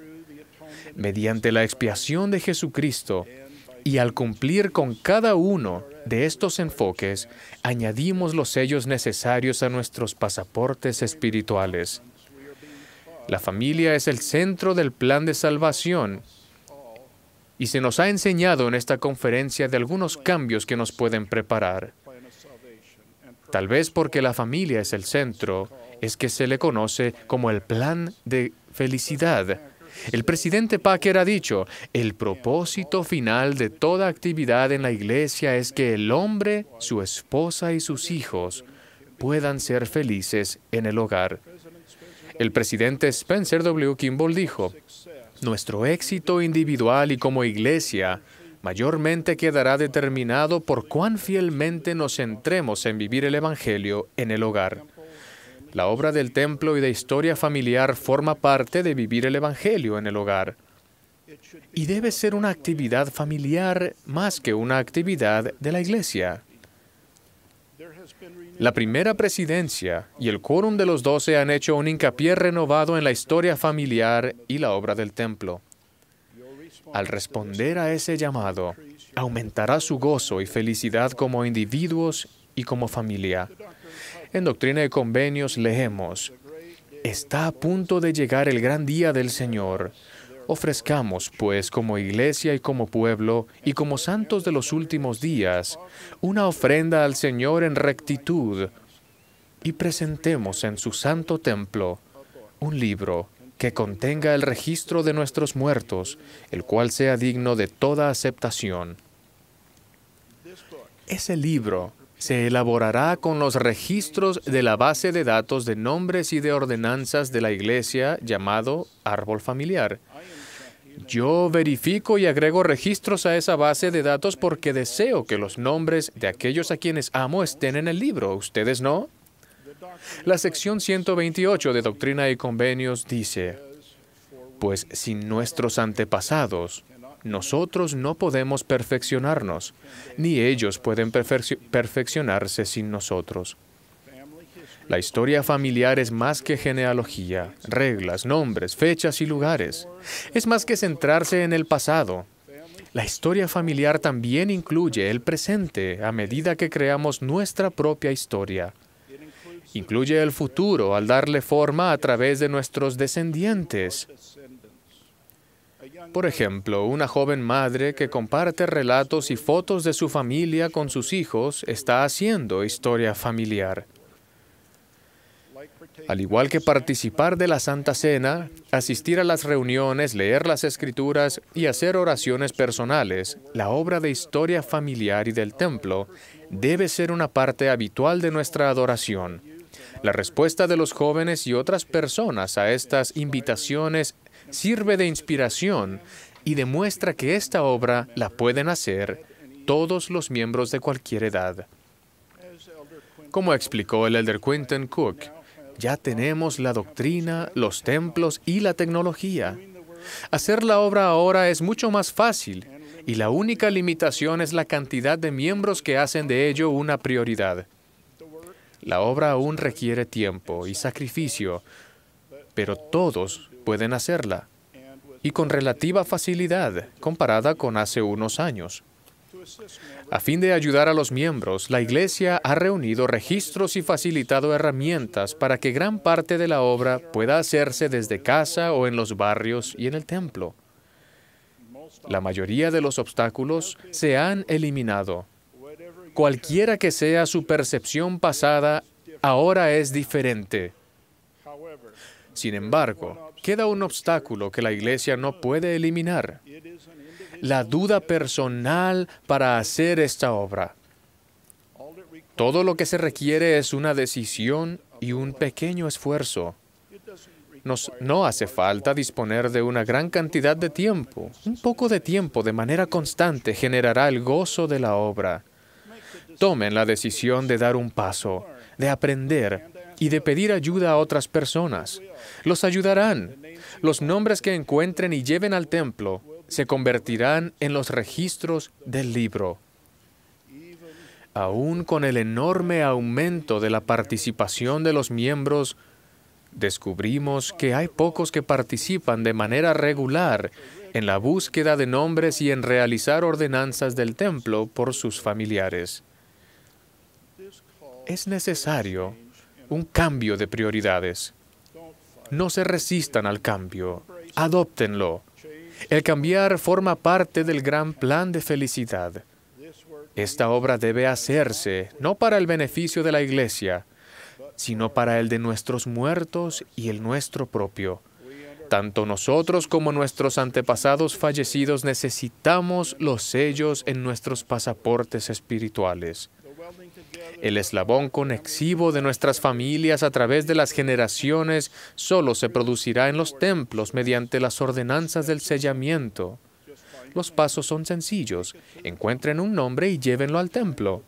E: Mediante la expiación de Jesucristo, y al cumplir con cada uno de estos enfoques, añadimos los sellos necesarios a nuestros pasaportes espirituales. La familia es el centro del plan de salvación y se nos ha enseñado en esta conferencia de algunos cambios que nos pueden preparar. Tal vez porque la familia es el centro, es que se le conoce como el plan de felicidad el presidente Packer ha dicho, el propósito final de toda actividad en la iglesia es que el hombre, su esposa y sus hijos puedan ser felices en el hogar. El presidente Spencer W. Kimball dijo, nuestro éxito individual y como iglesia mayormente quedará determinado por cuán fielmente nos centremos en vivir el Evangelio en el hogar. La obra del templo y de historia familiar forma parte de vivir el Evangelio en el hogar. Y debe ser una actividad familiar más que una actividad de la iglesia. La primera presidencia y el quórum de los doce han hecho un hincapié renovado en la historia familiar y la obra del templo. Al responder a ese llamado, aumentará su gozo y felicidad como individuos y como familia. En Doctrina y Convenios leemos, Está a punto de llegar el gran día del Señor. Ofrezcamos, pues, como iglesia y como pueblo y como santos de los últimos días, una ofrenda al Señor en rectitud y presentemos en su santo templo un libro que contenga el registro de nuestros muertos, el cual sea digno de toda aceptación. Ese libro se elaborará con los registros de la base de datos de nombres y de ordenanzas de la Iglesia llamado árbol familiar. Yo verifico y agrego registros a esa base de datos porque deseo que los nombres de aquellos a quienes amo estén en el libro. ¿Ustedes no? La sección 128 de Doctrina y Convenios dice, pues si nuestros antepasados nosotros no podemos perfeccionarnos, ni ellos pueden perfeccionarse sin nosotros. La historia familiar es más que genealogía, reglas, nombres, fechas y lugares. Es más que centrarse en el pasado. La historia familiar también incluye el presente a medida que creamos nuestra propia historia. Incluye el futuro al darle forma a través de nuestros descendientes. Por ejemplo, una joven madre que comparte relatos y fotos de su familia con sus hijos está haciendo historia familiar. Al igual que participar de la Santa Cena, asistir a las reuniones, leer las escrituras y hacer oraciones personales, la obra de historia familiar y del templo debe ser una parte habitual de nuestra adoración. La respuesta de los jóvenes y otras personas a estas invitaciones sirve de inspiración y demuestra que esta obra la pueden hacer todos los miembros de cualquier edad. Como explicó el elder Quentin Cook, ya tenemos la doctrina, los templos y la tecnología. Hacer la obra ahora es mucho más fácil y la única limitación es la cantidad de miembros que hacen de ello una prioridad. La obra aún requiere tiempo y sacrificio, pero todos pueden hacerla, y con relativa facilidad comparada con hace unos años. A fin de ayudar a los miembros, la Iglesia ha reunido registros y facilitado herramientas para que gran parte de la obra pueda hacerse desde casa o en los barrios y en el templo. La mayoría de los obstáculos se han eliminado. Cualquiera que sea su percepción pasada, ahora es diferente. Sin embargo, queda un obstáculo que la iglesia no puede eliminar, la duda personal para hacer esta obra. Todo lo que se requiere es una decisión y un pequeño esfuerzo. no hace falta disponer de una gran cantidad de tiempo. Un poco de tiempo de manera constante generará el gozo de la obra. Tomen la decisión de dar un paso, de aprender, y de pedir ayuda a otras personas. Los ayudarán. Los nombres que encuentren y lleven al templo se convertirán en los registros del libro. Aún con el enorme aumento de la participación de los miembros, descubrimos que hay pocos que participan de manera regular en la búsqueda de nombres y en realizar ordenanzas del templo por sus familiares. Es necesario un cambio de prioridades. No se resistan al cambio, adóptenlo. El cambiar forma parte del gran plan de felicidad. Esta obra debe hacerse no para el beneficio de la Iglesia, sino para el de nuestros muertos y el nuestro propio. Tanto nosotros como nuestros antepasados fallecidos necesitamos los sellos en nuestros pasaportes espirituales. El eslabón conexivo de nuestras familias a través de las generaciones solo se producirá en los templos mediante las ordenanzas del sellamiento. Los pasos son sencillos. Encuentren un nombre y llévenlo al templo.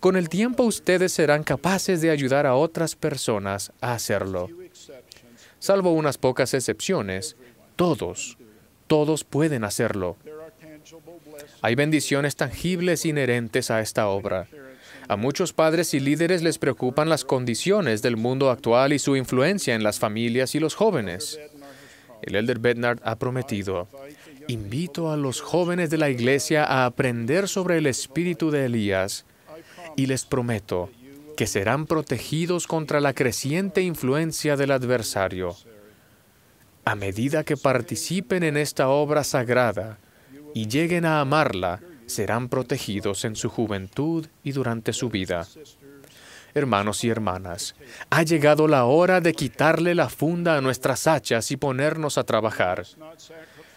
E: Con el tiempo ustedes serán capaces de ayudar a otras personas a hacerlo. Salvo unas pocas excepciones, todos, todos pueden hacerlo. Hay bendiciones tangibles inherentes a esta obra. A muchos padres y líderes les preocupan las condiciones del mundo actual y su influencia en las familias y los jóvenes. El elder Bednard ha prometido, invito a los jóvenes de la iglesia a aprender sobre el espíritu de Elías y les prometo que serán protegidos contra la creciente influencia del adversario. A medida que participen en esta obra sagrada y lleguen a amarla, serán protegidos en su juventud y durante su vida. Hermanos y hermanas, ha llegado la hora de quitarle la funda a nuestras hachas y ponernos a trabajar.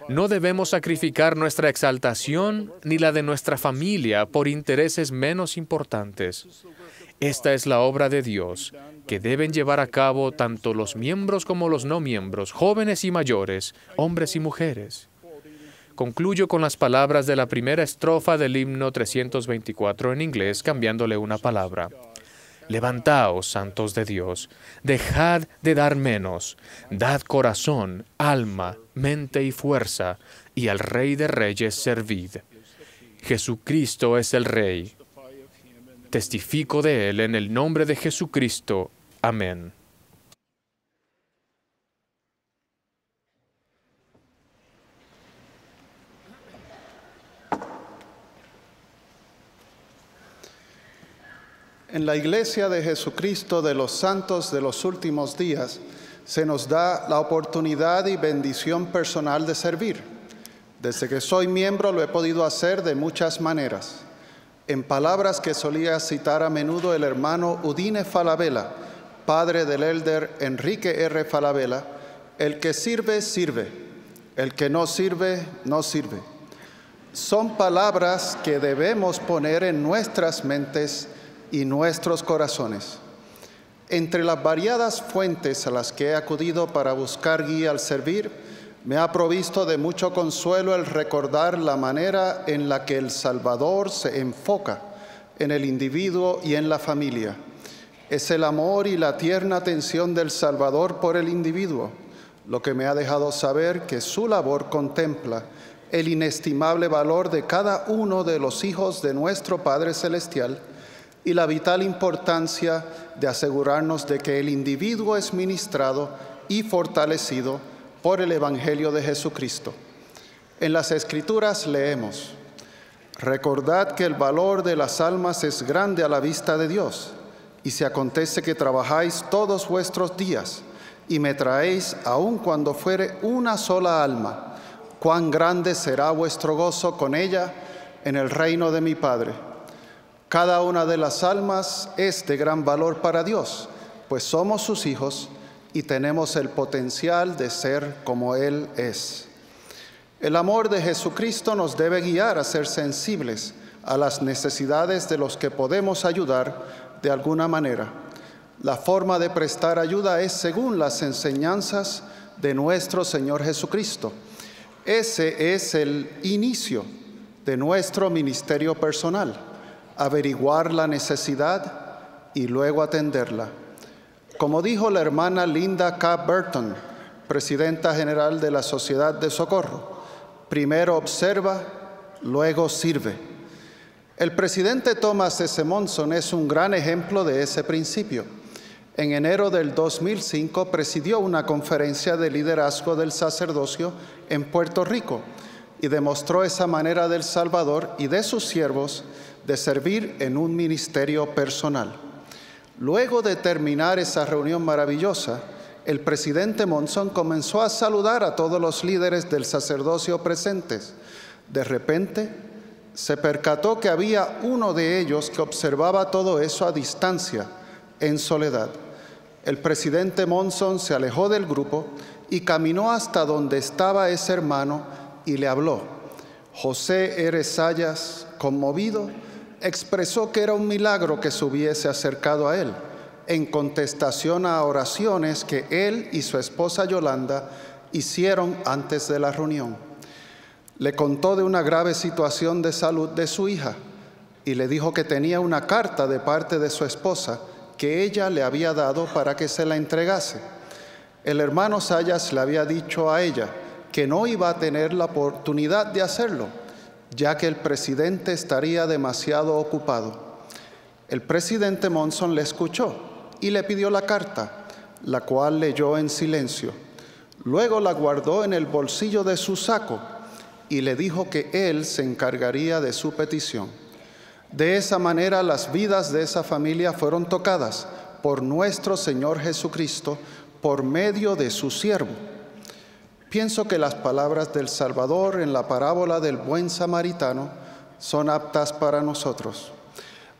E: No debemos sacrificar nuestra exaltación ni la de nuestra familia por intereses menos importantes. Esta es la obra de Dios, que deben llevar a cabo tanto los miembros como los no miembros, jóvenes y mayores, hombres y mujeres. Concluyo con las palabras de la primera estrofa del himno 324 en inglés, cambiándole una palabra. Levantaos, santos de Dios, dejad de dar menos, dad corazón, alma, mente y fuerza, y al Rey de Reyes servid. Jesucristo es el Rey. Testifico de Él en el nombre de Jesucristo. Amén.
H: En la Iglesia de Jesucristo de los Santos de los Últimos Días se nos da la oportunidad y bendición personal de servir. Desde que soy miembro lo he podido hacer de muchas maneras. En palabras que solía citar a menudo el hermano Udine Falabella, padre del elder Enrique R. Falabella, el que sirve, sirve, el que no sirve, no sirve. Son palabras que debemos poner en nuestras mentes y nuestros corazones. Entre las variadas fuentes a las que he acudido para buscar guía al servir, me ha provisto de mucho consuelo el recordar la manera en la que el Salvador se enfoca en el individuo y en la familia. Es el amor y la tierna atención del Salvador por el individuo, lo que me ha dejado saber que su labor contempla el inestimable valor de cada uno de los hijos de nuestro Padre Celestial, y la vital importancia de asegurarnos de que el individuo es ministrado y fortalecido por el Evangelio de Jesucristo. En las Escrituras leemos, Recordad que el valor de las almas es grande a la vista de Dios, y si acontece que trabajáis todos vuestros días, y me traéis aun cuando fuere una sola alma, cuán grande será vuestro gozo con ella en el reino de mi Padre. Cada una de las almas es de gran valor para Dios, pues somos sus hijos y tenemos el potencial de ser como Él es. El amor de Jesucristo nos debe guiar a ser sensibles a las necesidades de los que podemos ayudar de alguna manera. La forma de prestar ayuda es según las enseñanzas de nuestro Señor Jesucristo. Ese es el inicio de nuestro ministerio personal averiguar la necesidad y luego atenderla. Como dijo la hermana Linda K. Burton, presidenta general de la Sociedad de Socorro, primero observa, luego sirve. El presidente Thomas S. Monson es un gran ejemplo de ese principio. En enero del 2005 presidió una conferencia de liderazgo del sacerdocio en Puerto Rico y demostró esa manera del Salvador y de sus siervos de servir en un ministerio personal. Luego de terminar esa reunión maravillosa, el presidente Monson comenzó a saludar a todos los líderes del sacerdocio presentes. De repente, se percató que había uno de ellos que observaba todo eso a distancia, en soledad. El presidente Monson se alejó del grupo y caminó hasta donde estaba ese hermano y le habló. José R. Sayas, conmovido, expresó que era un milagro que se hubiese acercado a él, en contestación a oraciones que él y su esposa Yolanda hicieron antes de la reunión. Le contó de una grave situación de salud de su hija y le dijo que tenía una carta de parte de su esposa que ella le había dado para que se la entregase. El hermano Sayas le había dicho a ella que no iba a tener la oportunidad de hacerlo ya que el presidente estaría demasiado ocupado. El presidente Monson le escuchó y le pidió la carta, la cual leyó en silencio. Luego la guardó en el bolsillo de su saco y le dijo que él se encargaría de su petición. De esa manera las vidas de esa familia fueron tocadas por nuestro Señor Jesucristo por medio de su siervo. Pienso que las palabras del Salvador en la parábola del buen samaritano son aptas para nosotros.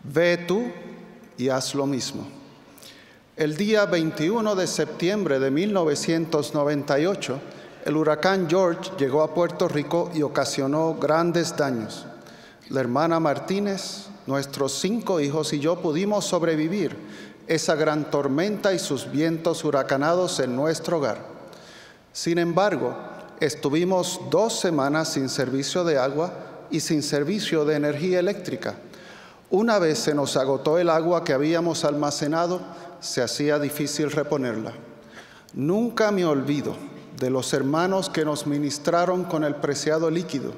H: Ve tú y haz lo mismo. El día 21 de septiembre de 1998, el huracán George llegó a Puerto Rico y ocasionó grandes daños. La hermana Martínez, nuestros cinco hijos y yo pudimos sobrevivir esa gran tormenta y sus vientos huracanados en nuestro hogar. Sin embargo, estuvimos dos semanas sin servicio de agua y sin servicio de energía eléctrica. Una vez se nos agotó el agua que habíamos almacenado, se hacía difícil reponerla. Nunca me olvido de los hermanos que nos ministraron con el preciado líquido,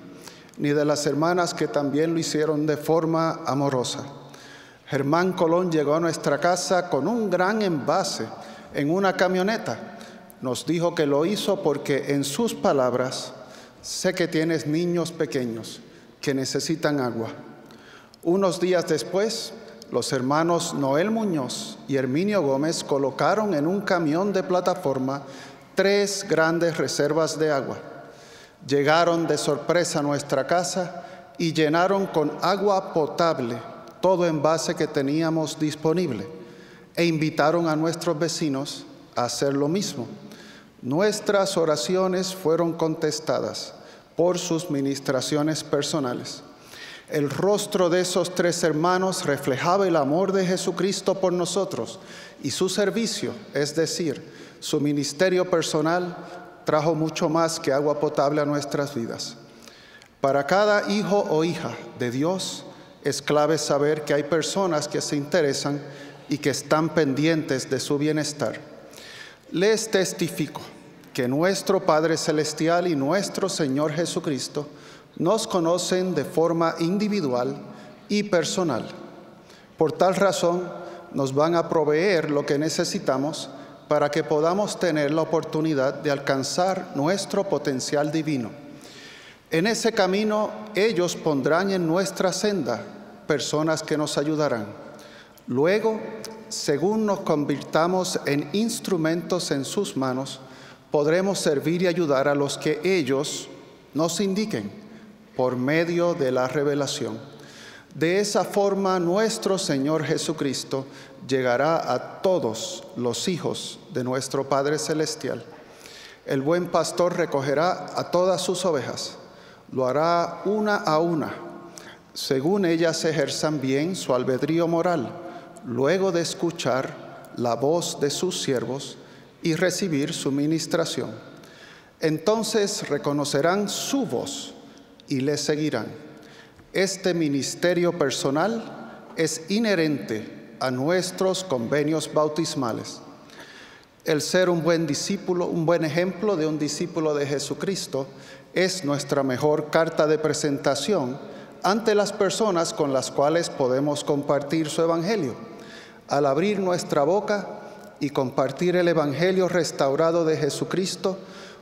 H: ni de las hermanas que también lo hicieron de forma amorosa. Germán Colón llegó a nuestra casa con un gran envase en una camioneta nos dijo que lo hizo porque en sus palabras, sé que tienes niños pequeños que necesitan agua. Unos días después, los hermanos Noel Muñoz y Herminio Gómez colocaron en un camión de plataforma tres grandes reservas de agua. Llegaron de sorpresa a nuestra casa y llenaron con agua potable todo envase que teníamos disponible e invitaron a nuestros vecinos a hacer lo mismo. Nuestras oraciones fueron contestadas por sus ministraciones personales. El rostro de esos tres hermanos reflejaba el amor de Jesucristo por nosotros y su servicio, es decir, su ministerio personal, trajo mucho más que agua potable a nuestras vidas. Para cada hijo o hija de Dios es clave saber que hay personas que se interesan y que están pendientes de su bienestar. Les testifico que nuestro Padre Celestial y nuestro Señor Jesucristo nos conocen de forma individual y personal. Por tal razón, nos van a proveer lo que necesitamos para que podamos tener la oportunidad de alcanzar nuestro potencial divino. En ese camino ellos pondrán en nuestra senda personas que nos ayudarán. Luego, según nos convirtamos en instrumentos en sus manos, podremos servir y ayudar a los que ellos nos indiquen por medio de la revelación. De esa forma nuestro Señor Jesucristo llegará a todos los hijos de nuestro Padre Celestial. El buen pastor recogerá a todas sus ovejas, lo hará una a una, según ellas ejerzan bien su albedrío moral, luego de escuchar la voz de sus siervos y recibir su ministración. Entonces reconocerán su voz y le seguirán. Este ministerio personal es inherente a nuestros convenios bautismales. El ser un buen discípulo, un buen ejemplo de un discípulo de Jesucristo, es nuestra mejor carta de presentación ante las personas con las cuales podemos compartir su evangelio. Al abrir nuestra boca, y compartir el Evangelio restaurado de Jesucristo,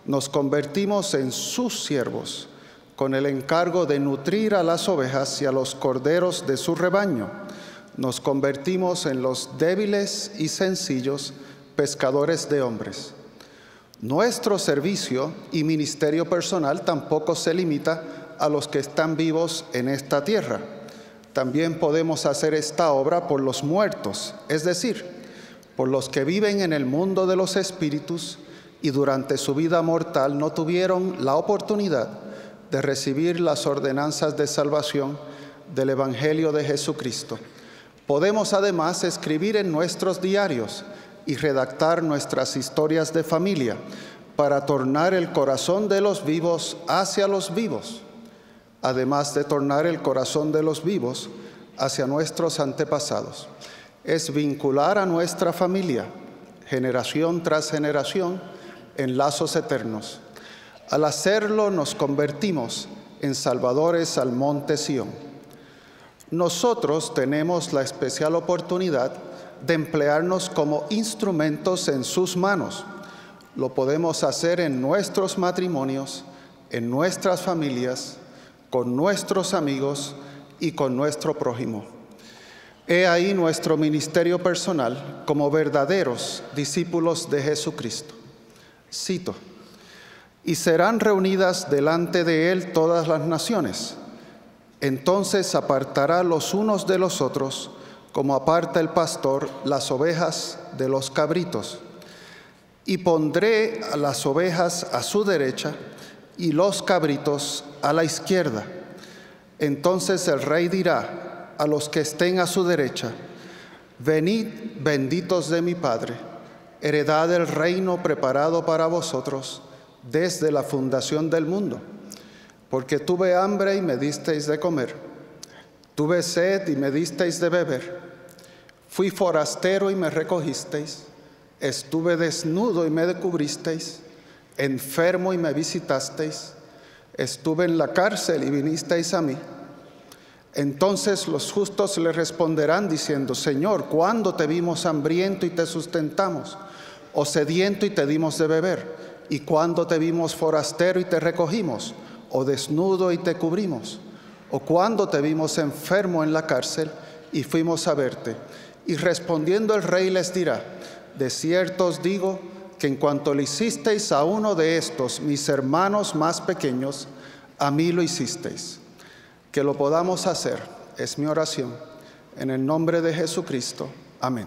H: nos convertimos en sus siervos, con el encargo de nutrir a las ovejas y a los corderos de su rebaño. Nos convertimos en los débiles y sencillos pescadores de hombres. Nuestro servicio y ministerio personal tampoco se limita a los que están vivos en esta tierra. También podemos hacer esta obra por los muertos, es decir, por los que viven en el mundo de los espíritus y durante su vida mortal no tuvieron la oportunidad de recibir las ordenanzas de salvación del Evangelio de Jesucristo. Podemos además escribir en nuestros diarios y redactar nuestras historias de familia para tornar el corazón de los vivos hacia los vivos, además de tornar el corazón de los vivos hacia nuestros antepasados es vincular a nuestra familia, generación tras generación, en lazos eternos. Al hacerlo nos convertimos en salvadores al monte Sión. Nosotros tenemos la especial oportunidad de emplearnos como instrumentos en sus manos. Lo podemos hacer en nuestros matrimonios, en nuestras familias, con nuestros amigos y con nuestro prójimo. He ahí nuestro ministerio personal como verdaderos discípulos de Jesucristo. Cito, y serán reunidas delante de Él todas las naciones. Entonces apartará los unos de los otros, como aparta el pastor las ovejas de los cabritos. Y pondré a las ovejas a su derecha y los cabritos a la izquierda. Entonces el rey dirá a los que estén a su derecha. Venid, benditos de mi Padre, heredad el reino preparado para vosotros desde la fundación del mundo, porque tuve hambre y me disteis de comer, tuve sed y me disteis de beber, fui forastero y me recogisteis, estuve desnudo y me descubristeis. enfermo y me visitasteis, estuve en la cárcel y vinisteis a mí. Entonces los justos le responderán diciendo, Señor, ¿cuándo te vimos hambriento y te sustentamos? ¿O sediento y te dimos de beber? ¿Y cuándo te vimos forastero y te recogimos? ¿O desnudo y te cubrimos? ¿O cuándo te vimos enfermo en la cárcel y fuimos a verte? Y respondiendo el rey les dirá, de cierto os digo que en cuanto le hicisteis a uno de estos, mis hermanos más pequeños, a mí lo hicisteis que lo podamos hacer. Es mi oración. En el nombre de Jesucristo. Amén.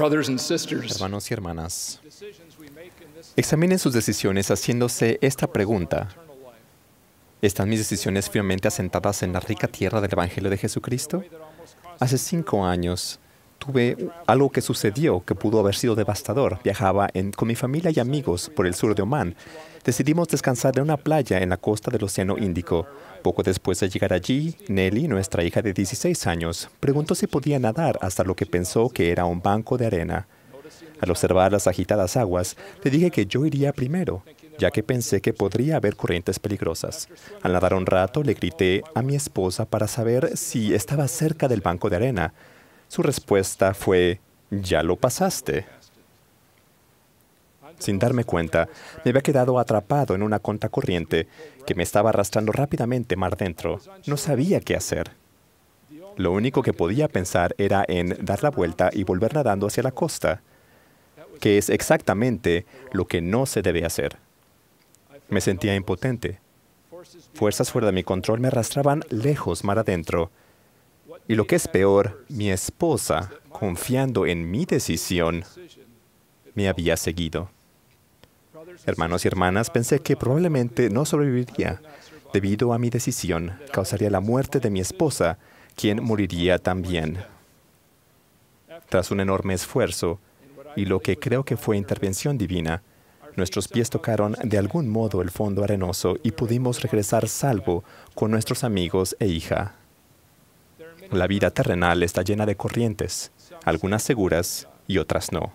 K: Hermanos
D: y hermanas, examinen sus decisiones haciéndose esta pregunta. ¿Están mis decisiones firmemente asentadas en la rica tierra del Evangelio de Jesucristo? Hace cinco años tuve algo que sucedió que pudo haber sido devastador. Viajaba con mi familia y amigos por el sur de Omán. Decidimos descansar en una playa en la costa del Océano Índico. Poco después de llegar allí, Nelly, nuestra hija de 16 años, preguntó si podía nadar hasta lo que pensó que era un banco de arena. Al observar las agitadas aguas, le dije que yo iría primero, ya que pensé que podría haber corrientes peligrosas. Al nadar un rato, le grité a mi esposa para saber si estaba cerca del banco de arena. Su respuesta fue, ya lo pasaste. Sin darme cuenta, me había quedado atrapado en una corriente que me estaba arrastrando rápidamente mar adentro. No sabía qué hacer. Lo único que podía pensar era en dar la vuelta y volver nadando hacia la costa, que es exactamente lo que no se debe hacer. Me sentía impotente. Fuerzas fuera de mi control me arrastraban lejos mar adentro y lo que es peor, mi esposa, confiando en mi decisión, me había seguido. Hermanos y hermanas, pensé que probablemente no sobreviviría. Debido a mi decisión, causaría la muerte de mi esposa, quien moriría también. Tras un enorme esfuerzo y lo que creo que fue intervención divina, Nuestros pies tocaron de algún modo el fondo arenoso y pudimos regresar salvo con nuestros amigos e hija. La vida terrenal está llena de corrientes, algunas seguras y otras no.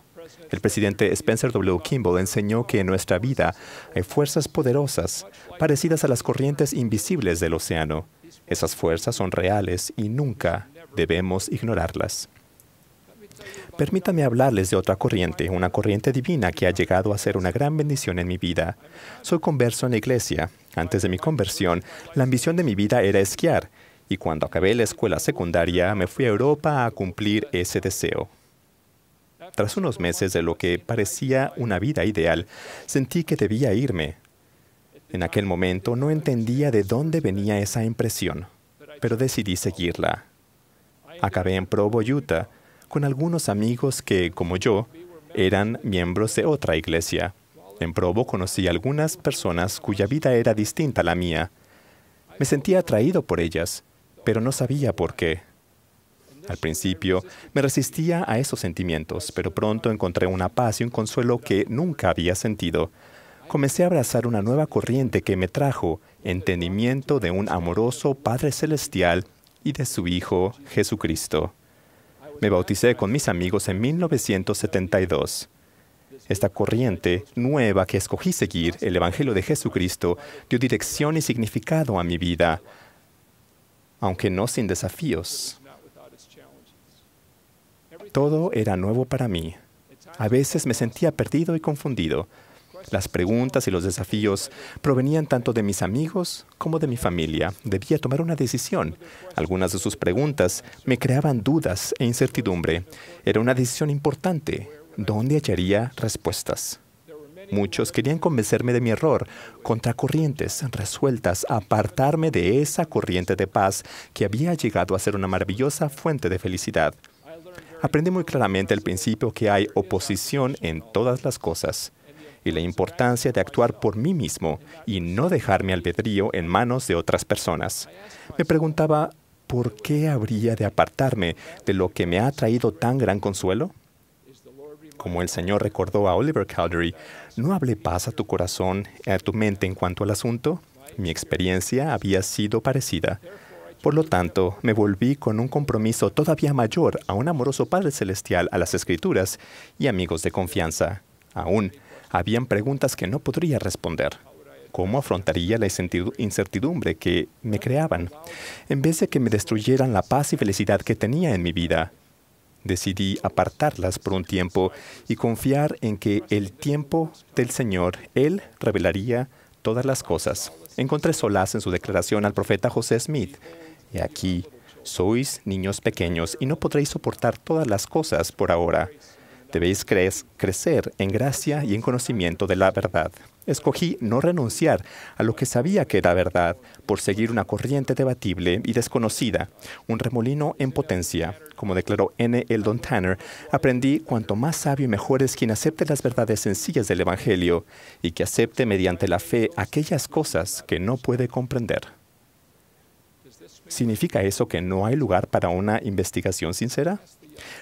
D: El presidente Spencer W. Kimball enseñó que en nuestra vida hay fuerzas poderosas, parecidas a las corrientes invisibles del océano. Esas fuerzas son reales y nunca debemos ignorarlas. Permítame hablarles de otra corriente, una corriente divina que ha llegado a ser una gran bendición en mi vida. Soy converso en la iglesia. Antes de mi conversión, la ambición de mi vida era esquiar y cuando acabé la escuela secundaria me fui a Europa a cumplir ese deseo. Tras unos meses de lo que parecía una vida ideal, sentí que debía irme. En aquel momento no entendía de dónde venía esa impresión, pero decidí seguirla. Acabé en Provo, Utah, con algunos amigos que, como yo, eran miembros de otra iglesia. En Provo conocí algunas personas cuya vida era distinta a la mía. Me sentía atraído por ellas pero no sabía por qué. Al principio me resistía a esos sentimientos, pero pronto encontré una paz y un consuelo que nunca había sentido. Comencé a abrazar una nueva corriente que me trajo entendimiento de un amoroso Padre Celestial y de su Hijo Jesucristo. Me bauticé con mis amigos en 1972. Esta corriente nueva que escogí seguir, el Evangelio de Jesucristo, dio dirección y significado a mi vida, aunque no sin desafíos. Todo era nuevo para mí. A veces me sentía perdido y confundido. Las preguntas y los desafíos provenían tanto de mis amigos como de mi familia. Debía tomar una decisión. Algunas de sus preguntas me creaban dudas e incertidumbre. Era una decisión importante. ¿Dónde hallaría respuestas? Muchos querían convencerme de mi error, contracorrientes, resueltas apartarme de esa corriente de paz que había llegado a ser una maravillosa fuente de felicidad. Aprendí muy claramente el principio que hay oposición en todas las cosas y la importancia de actuar por mí mismo y no dejar mi albedrío en manos de otras personas. Me preguntaba, ¿por qué habría de apartarme de lo que me ha traído tan gran consuelo? Como el Señor recordó a Oliver Cowdery, no hable paz a tu corazón, a tu mente en cuanto al asunto. Mi experiencia había sido parecida. Por lo tanto, me volví con un compromiso todavía mayor a un amoroso Padre Celestial, a las Escrituras y amigos de confianza. Aún, habían preguntas que no podría responder. ¿Cómo afrontaría la incertidumbre que me creaban? En vez de que me destruyeran la paz y felicidad que tenía en mi vida, decidí apartarlas por un tiempo y confiar en que el tiempo del Señor, Él revelaría todas las cosas. Encontré solas en su declaración al profeta José Smith. Y aquí, sois niños pequeños y no podréis soportar todas las cosas por ahora. Debéis crecer en gracia y en conocimiento de la verdad. Escogí no renunciar a lo que sabía que era verdad por seguir una corriente debatible y desconocida, un remolino en potencia. Como declaró N. Eldon Tanner, aprendí cuanto más sabio y mejor es quien acepte las verdades sencillas del Evangelio y que acepte mediante la fe aquellas cosas que no puede comprender. ¿Significa eso que no hay lugar para una investigación sincera?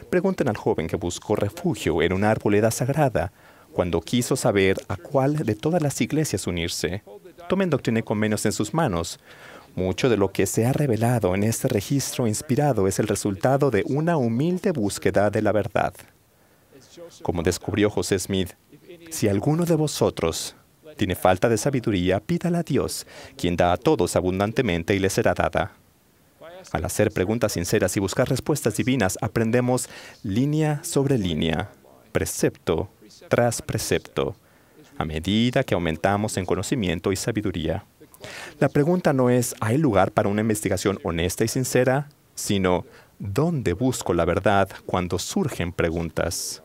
D: Pregunten al joven que buscó refugio en una arboleda sagrada cuando quiso saber a cuál de todas las iglesias unirse. Tomen doctrina y convenios en sus manos. Mucho de lo que se ha revelado en este registro inspirado es el resultado de una humilde búsqueda de la verdad. Como descubrió José Smith, si alguno de vosotros tiene falta de sabiduría, pídala a Dios, quien da a todos abundantemente y le será dada. Al hacer preguntas sinceras y buscar respuestas divinas, aprendemos línea sobre línea, precepto tras precepto, a medida que aumentamos en conocimiento y sabiduría. La pregunta no es, ¿hay lugar para una investigación honesta y sincera? sino, ¿dónde busco la verdad cuando surgen preguntas?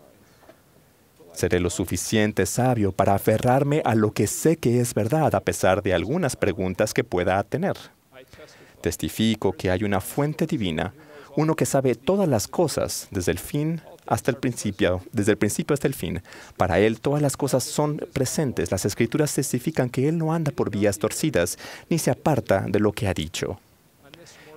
D: ¿Seré lo suficiente sabio para aferrarme a lo que sé que es verdad a pesar de algunas preguntas que pueda tener? Testifico que hay una fuente divina uno que sabe todas las cosas desde el fin hasta el principio, desde el principio hasta el fin. Para Él todas las cosas son presentes. Las escrituras testifican que Él no anda por vías torcidas, ni se aparta de lo que ha dicho.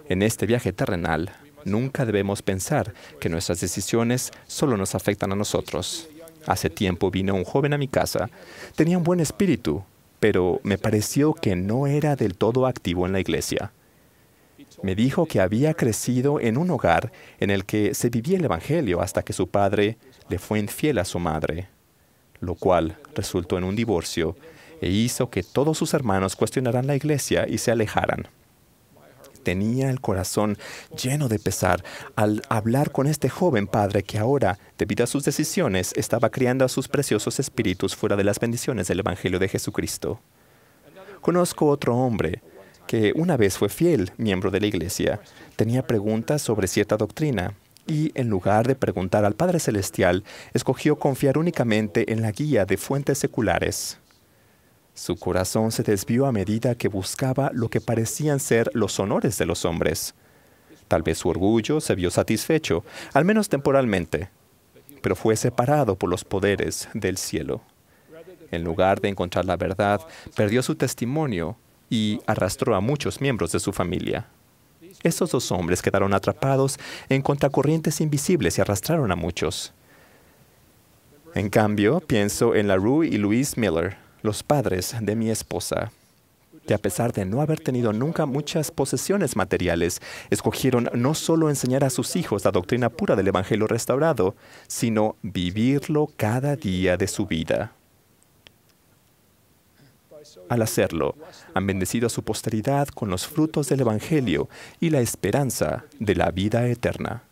D: En este viaje terrenal, nunca debemos pensar que nuestras decisiones solo nos afectan a nosotros. Hace tiempo vino un joven a mi casa. Tenía un buen espíritu, pero me pareció que no era del todo activo en la iglesia. Me dijo que había crecido en un hogar en el que se vivía el Evangelio hasta que su padre le fue infiel a su madre, lo cual resultó en un divorcio e hizo que todos sus hermanos cuestionaran la iglesia y se alejaran. Tenía el corazón lleno de pesar al hablar con este joven padre que ahora, debido a sus decisiones, estaba criando a sus preciosos espíritus fuera de las bendiciones del Evangelio de Jesucristo. Conozco otro hombre que una vez fue fiel miembro de la iglesia, tenía preguntas sobre cierta doctrina y, en lugar de preguntar al Padre Celestial, escogió confiar únicamente en la guía de fuentes seculares. Su corazón se desvió a medida que buscaba lo que parecían ser los honores de los hombres. Tal vez su orgullo se vio satisfecho, al menos temporalmente, pero fue separado por los poderes del cielo. En lugar de encontrar la verdad, perdió su testimonio y arrastró a muchos miembros de su familia. Esos dos hombres quedaron atrapados en contracorrientes invisibles y arrastraron a muchos. En cambio, pienso en la Rue y Louise Miller, los padres de mi esposa, que a pesar de no haber tenido nunca muchas posesiones materiales, escogieron no solo enseñar a sus hijos la doctrina pura del Evangelio restaurado, sino vivirlo cada día de su vida. Al hacerlo, han bendecido a su posteridad con los frutos del Evangelio y la esperanza de la vida eterna.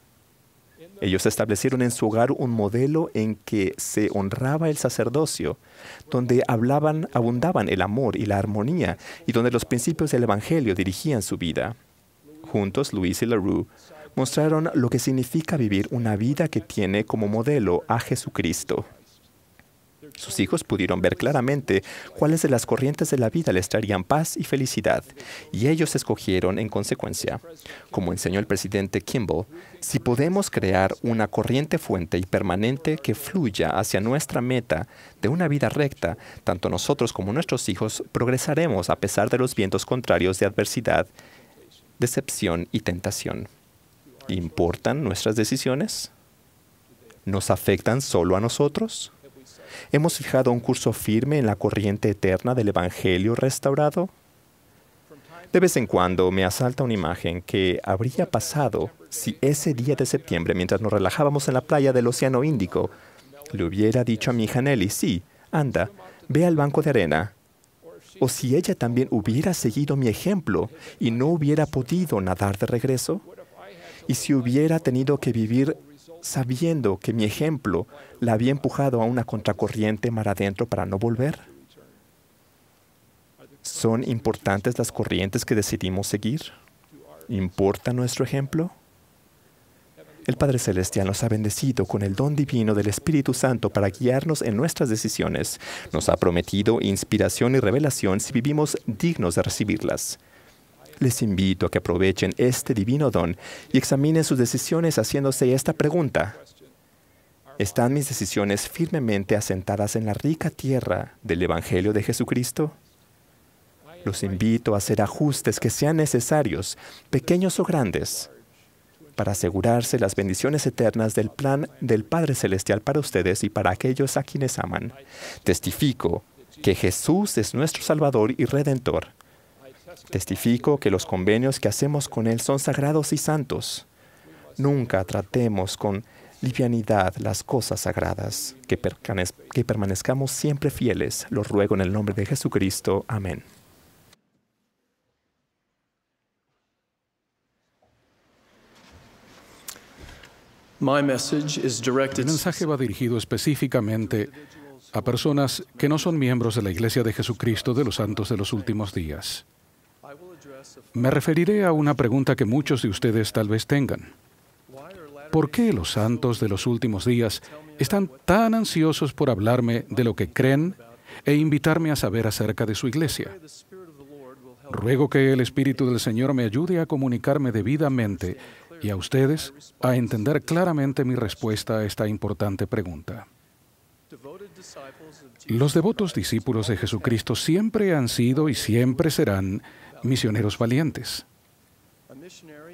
D: Ellos establecieron en su hogar un modelo en que se honraba el sacerdocio, donde hablaban, abundaban el amor y la armonía, y donde los principios del Evangelio dirigían su vida. Juntos, Luis y LaRue mostraron lo que significa vivir una vida que tiene como modelo a Jesucristo. Sus hijos pudieron ver claramente cuáles de las corrientes de la vida les traerían paz y felicidad, y ellos escogieron en consecuencia. Como enseñó el presidente Kimball, si podemos crear una corriente fuente y permanente que fluya hacia nuestra meta de una vida recta, tanto nosotros como nuestros hijos progresaremos a pesar de los vientos contrarios de adversidad, decepción y tentación. ¿Importan nuestras decisiones? ¿Nos afectan solo a nosotros? ¿Hemos fijado un curso firme en la corriente eterna del Evangelio restaurado? De vez en cuando me asalta una imagen que habría pasado si ese día de septiembre, mientras nos relajábamos en la playa del Océano Índico, le hubiera dicho a mi hija Nelly, sí, anda, ve al banco de arena. O si ella también hubiera seguido mi ejemplo y no hubiera podido nadar de regreso. Y si hubiera tenido que vivir sabiendo que mi ejemplo la había empujado a una contracorriente mar adentro para no volver? ¿Son importantes las corrientes que decidimos seguir? ¿Importa nuestro ejemplo? El Padre Celestial nos ha bendecido con el don divino del Espíritu Santo para guiarnos en nuestras decisiones. Nos ha prometido inspiración y revelación si vivimos dignos de recibirlas. Les invito a que aprovechen este divino don y examinen sus decisiones haciéndose esta pregunta. ¿Están mis decisiones firmemente asentadas en la rica tierra del Evangelio de Jesucristo? Los invito a hacer ajustes que sean necesarios, pequeños o grandes, para asegurarse las bendiciones eternas del plan del Padre Celestial para ustedes y para aquellos a quienes aman. Testifico que Jesús es nuestro Salvador y Redentor. Testifico que los convenios que hacemos con Él son sagrados y santos. Nunca tratemos con livianidad las cosas sagradas, que, permanezcamos siempre fieles. Lo ruego en el nombre de Jesucristo. Amén.
G: Mi mensaje
K: va dirigido específicamente a personas que no son miembros de la Iglesia de Jesucristo de los Santos de los Últimos Días. Me referiré a una pregunta que muchos de ustedes tal vez tengan. ¿Por qué los santos de los últimos días están tan ansiosos por hablarme de lo que creen e invitarme a saber acerca de su iglesia? Ruego que el Espíritu del Señor me ayude a comunicarme debidamente y a ustedes a entender claramente mi respuesta a esta importante pregunta. Los devotos discípulos de Jesucristo siempre han sido y siempre serán misioneros valientes.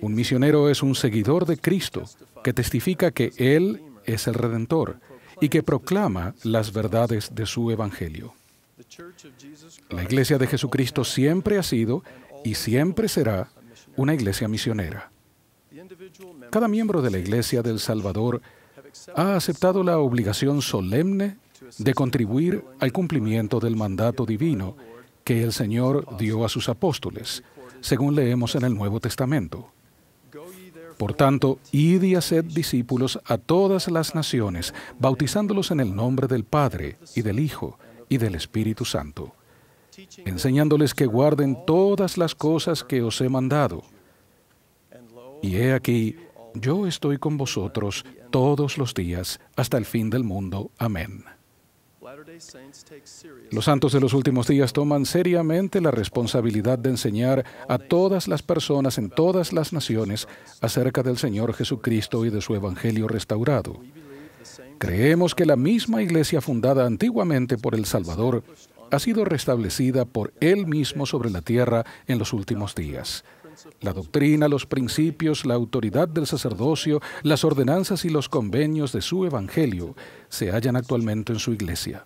K: Un misionero es un seguidor de Cristo que testifica que Él es el Redentor y que proclama las verdades de su Evangelio. La iglesia de Jesucristo siempre ha sido y siempre será una iglesia misionera. Cada miembro de la iglesia del Salvador ha aceptado la obligación solemne de contribuir al cumplimiento del mandato divino que el Señor dio a sus apóstoles, según leemos en el Nuevo Testamento. Por tanto, id y haced discípulos a todas las naciones, bautizándolos en el nombre del Padre, y del Hijo, y del Espíritu Santo, enseñándoles que guarden todas las cosas que os he mandado. Y he aquí, yo estoy con vosotros todos los días hasta el fin del mundo. Amén. Los santos de los últimos días toman seriamente la responsabilidad de enseñar a todas las personas en todas las naciones acerca del Señor Jesucristo y de su Evangelio restaurado. Creemos que la misma iglesia fundada antiguamente por el Salvador ha sido restablecida por Él mismo sobre la tierra en los últimos días. La doctrina, los principios, la autoridad del sacerdocio, las ordenanzas y los convenios de su Evangelio se hallan actualmente en su iglesia.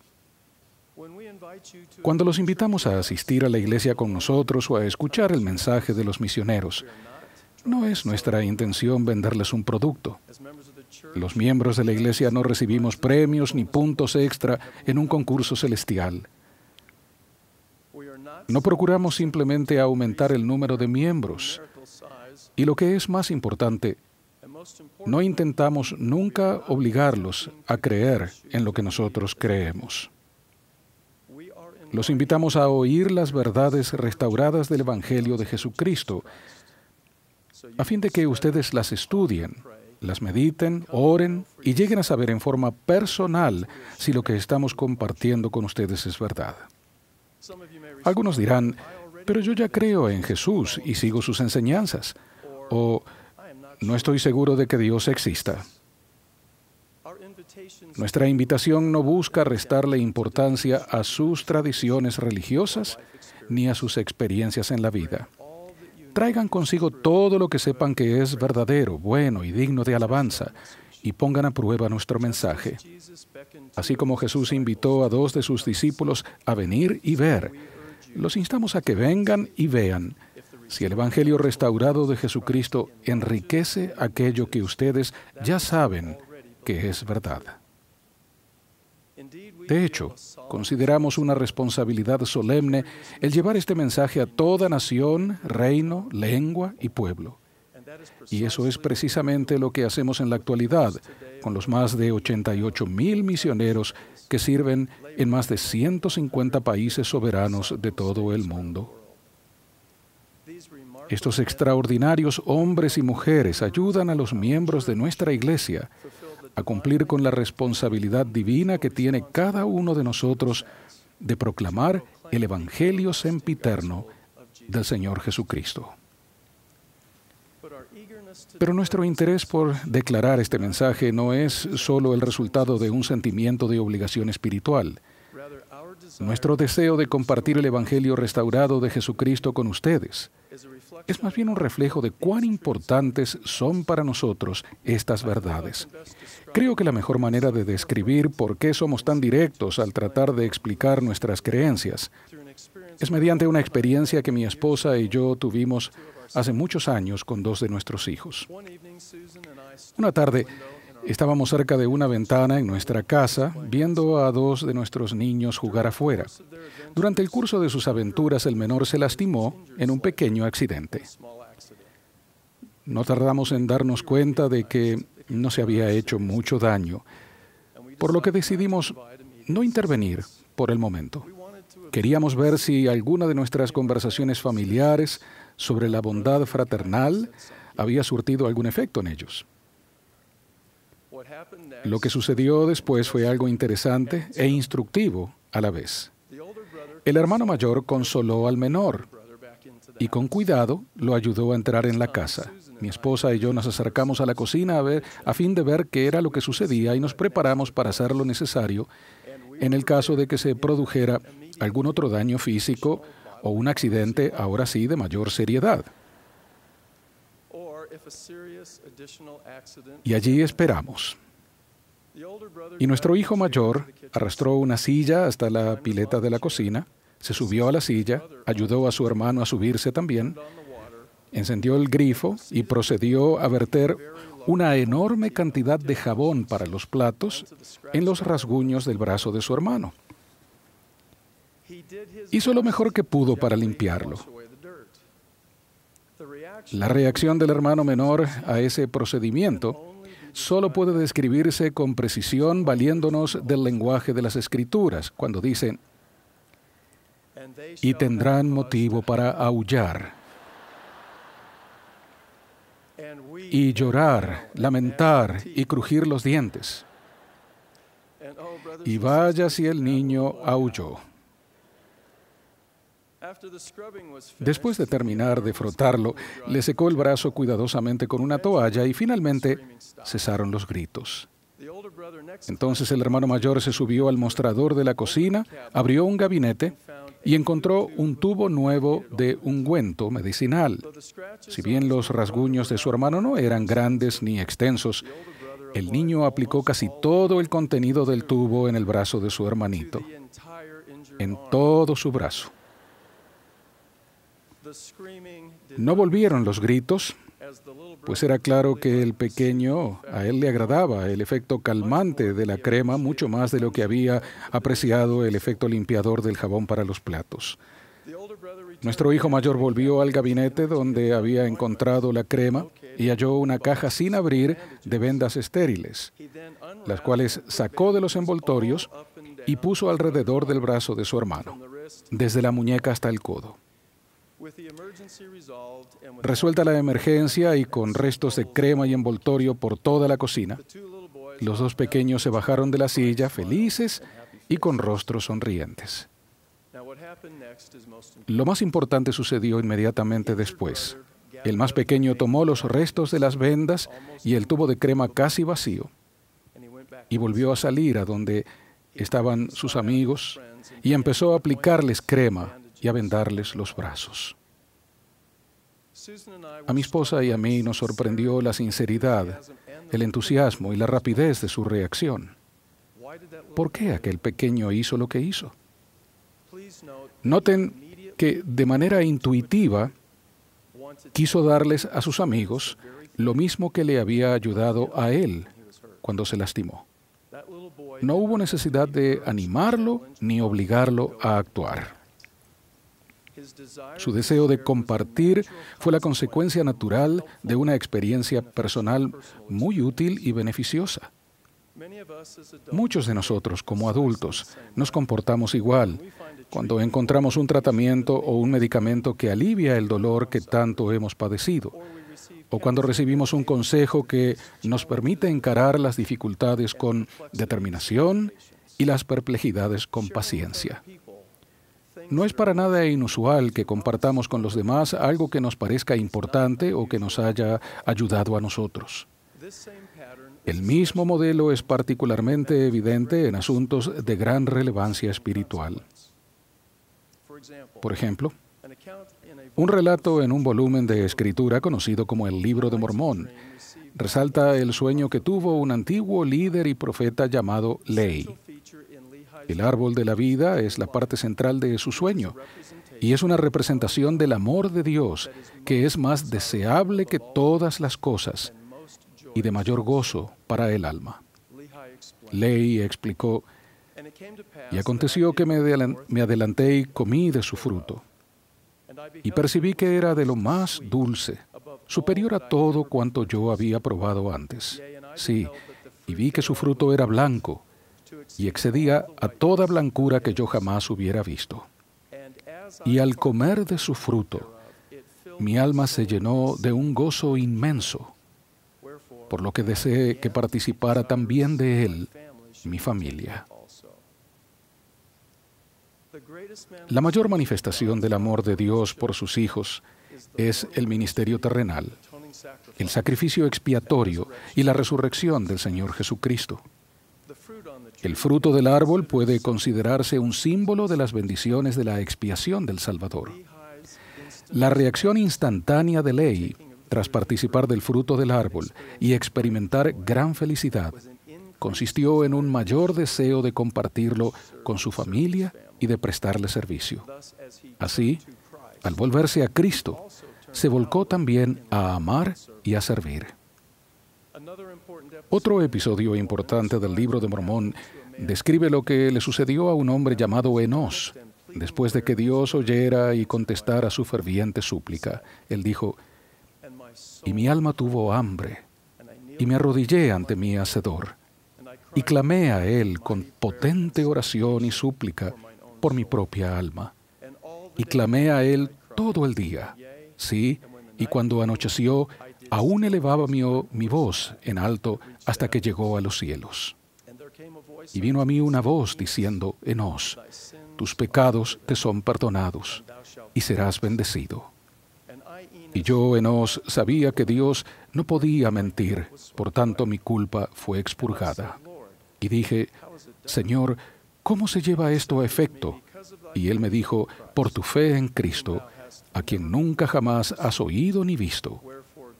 K: Cuando los invitamos a asistir a la iglesia con nosotros o a escuchar el mensaje de los misioneros, no es nuestra intención venderles un producto. Los miembros de la iglesia no recibimos premios ni puntos extra en un concurso celestial. No procuramos simplemente aumentar el número de miembros. Y lo que es más importante, no intentamos nunca obligarlos a creer en lo que nosotros creemos. Los invitamos a oír las verdades restauradas del Evangelio de Jesucristo, a fin de que ustedes las estudien, las mediten, oren y lleguen a saber en forma personal si lo que estamos compartiendo con ustedes es verdad. Algunos dirán, pero yo ya creo en Jesús y sigo sus enseñanzas, o no estoy seguro de que Dios exista. Nuestra invitación no busca restarle importancia a sus tradiciones religiosas ni a sus experiencias en la vida. Traigan consigo todo lo que sepan que es verdadero, bueno y digno de alabanza y pongan a prueba nuestro mensaje. Así como Jesús invitó a dos de sus discípulos a venir y ver, los instamos a que vengan y vean si el Evangelio restaurado de Jesucristo enriquece aquello que ustedes ya saben que es verdad. De hecho, consideramos una responsabilidad solemne el llevar este mensaje a toda nación, reino, lengua y pueblo. Y eso es precisamente lo que hacemos en la actualidad con los más de 88 mil misioneros que sirven en más de 150 países soberanos de todo el mundo. Estos extraordinarios hombres y mujeres ayudan a los miembros de nuestra iglesia a cumplir con la responsabilidad divina que tiene cada uno de nosotros de proclamar el Evangelio sempiterno del Señor Jesucristo. Pero nuestro interés por declarar este mensaje no es solo el resultado de un sentimiento de obligación espiritual. Nuestro deseo de compartir el Evangelio restaurado de Jesucristo con ustedes es más bien un reflejo de cuán importantes son para nosotros estas verdades. Creo que la mejor manera de describir por qué somos tan directos al tratar de explicar nuestras creencias es mediante una experiencia que mi esposa y yo tuvimos hace muchos años con dos de nuestros hijos. Una tarde, Estábamos cerca de una ventana en nuestra casa viendo a dos de nuestros niños jugar afuera. Durante el curso de sus aventuras el menor se lastimó en un pequeño accidente. No tardamos en darnos cuenta de que no se había hecho mucho daño, por lo que decidimos no intervenir por el momento. Queríamos ver si alguna de nuestras conversaciones familiares sobre la bondad fraternal había surtido algún efecto en ellos. Lo que sucedió después fue algo interesante e instructivo a la vez. El hermano mayor consoló al menor y con cuidado lo ayudó a entrar en la casa. Mi esposa y yo nos acercamos a la cocina a, ver, a fin de ver qué era lo que sucedía y nos preparamos para hacer lo necesario en el caso de que se produjera algún otro daño físico o un accidente ahora sí de mayor seriedad. Y allí esperamos. Y nuestro hijo mayor arrastró una silla hasta la pileta de la cocina, se subió a la silla, ayudó a su hermano a subirse también, encendió el grifo y procedió a verter una enorme cantidad de jabón para los platos en los rasguños del brazo de su hermano. Hizo lo mejor que pudo para limpiarlo,
B: la reacción
K: del hermano menor a ese procedimiento solo puede describirse con precisión valiéndonos del lenguaje de las escrituras, cuando dicen, y tendrán motivo para aullar y llorar, lamentar y crujir los dientes. Y vaya si el niño aulló. Después de terminar de frotarlo, le secó el brazo cuidadosamente con una toalla y finalmente cesaron los gritos. Entonces el hermano mayor se subió al mostrador de la cocina, abrió un gabinete y encontró un tubo nuevo de ungüento medicinal. Si bien los rasguños de su hermano no eran grandes ni extensos, el niño aplicó casi todo el contenido del tubo en el brazo de su hermanito, en todo su brazo. No volvieron los gritos, pues era claro que el pequeño a él le agradaba el efecto calmante de la crema mucho más de lo que había apreciado el efecto limpiador del jabón para los platos. Nuestro hijo mayor volvió al gabinete donde había encontrado la crema y halló una caja sin abrir de vendas estériles, las cuales sacó de los envoltorios y puso alrededor del brazo de su hermano, desde la muñeca hasta el codo. Resuelta la emergencia y con restos de crema y envoltorio por toda la cocina, los dos pequeños se bajaron de la silla felices y con rostros sonrientes. Lo más importante sucedió inmediatamente después. El más pequeño tomó los restos de las vendas y el tubo de crema casi vacío y volvió a salir a donde estaban sus amigos y empezó a aplicarles crema y a vendarles los brazos. A mi esposa y a mí nos sorprendió la sinceridad, el entusiasmo y la rapidez de su reacción. ¿Por qué aquel pequeño hizo lo que hizo? Noten que de manera intuitiva quiso darles a sus amigos lo mismo que le había ayudado a él cuando se lastimó. No hubo necesidad de animarlo ni obligarlo a actuar. Su deseo de compartir fue la consecuencia natural de una experiencia personal muy útil y beneficiosa. Muchos de nosotros, como adultos, nos comportamos igual cuando encontramos un tratamiento o un medicamento que alivia el dolor que tanto hemos padecido, o cuando recibimos un consejo que nos permite encarar las dificultades con determinación y las perplejidades con paciencia. No es para nada inusual que compartamos con los demás algo que nos parezca importante o que nos haya ayudado a nosotros. El mismo modelo es particularmente evidente en asuntos de gran relevancia espiritual. Por ejemplo, un relato en un volumen de escritura conocido como el Libro de Mormón resalta el sueño que tuvo un antiguo líder y profeta llamado Ley. El árbol de la vida es la parte central de su sueño y es una representación del amor de Dios que es más deseable que todas las cosas y de mayor gozo para el alma. Ley explicó, y aconteció que me adelanté y comí de su fruto, y percibí que era de lo más dulce, superior a todo cuanto yo había probado antes. Sí, y vi que su fruto era blanco, y excedía a toda blancura que yo jamás hubiera visto. Y al comer de su fruto, mi alma se llenó de un gozo inmenso, por lo que deseé que participara también de él mi familia. La mayor manifestación del amor de Dios por sus hijos es el ministerio terrenal, el sacrificio expiatorio y la resurrección del Señor Jesucristo. El fruto del árbol puede considerarse un símbolo de las bendiciones de la expiación del Salvador. La reacción instantánea de Ley tras participar del fruto del árbol y experimentar gran felicidad consistió en un mayor deseo de compartirlo con su familia y de prestarle servicio. Así, al volverse a Cristo, se volcó también a amar y a servir. Otro episodio importante del libro de Mormón describe lo que le sucedió a un hombre llamado Enos. Después de que Dios oyera y contestara su ferviente súplica, él dijo, y mi alma tuvo hambre, y me arrodillé ante mi Hacedor, y clamé a Él con potente oración y súplica por mi propia alma, y clamé a Él todo el día. Sí, y cuando anocheció, aún elevaba mi, mi voz en alto hasta que llegó a los cielos. Y vino a mí una voz diciendo, Enos, tus pecados te son perdonados y serás bendecido. Y yo, Enos, sabía que Dios no podía mentir, por tanto mi culpa fue expurgada. Y dije, Señor, ¿cómo se lleva esto a efecto? Y él me dijo, por tu fe en Cristo, a quien nunca jamás has oído ni visto.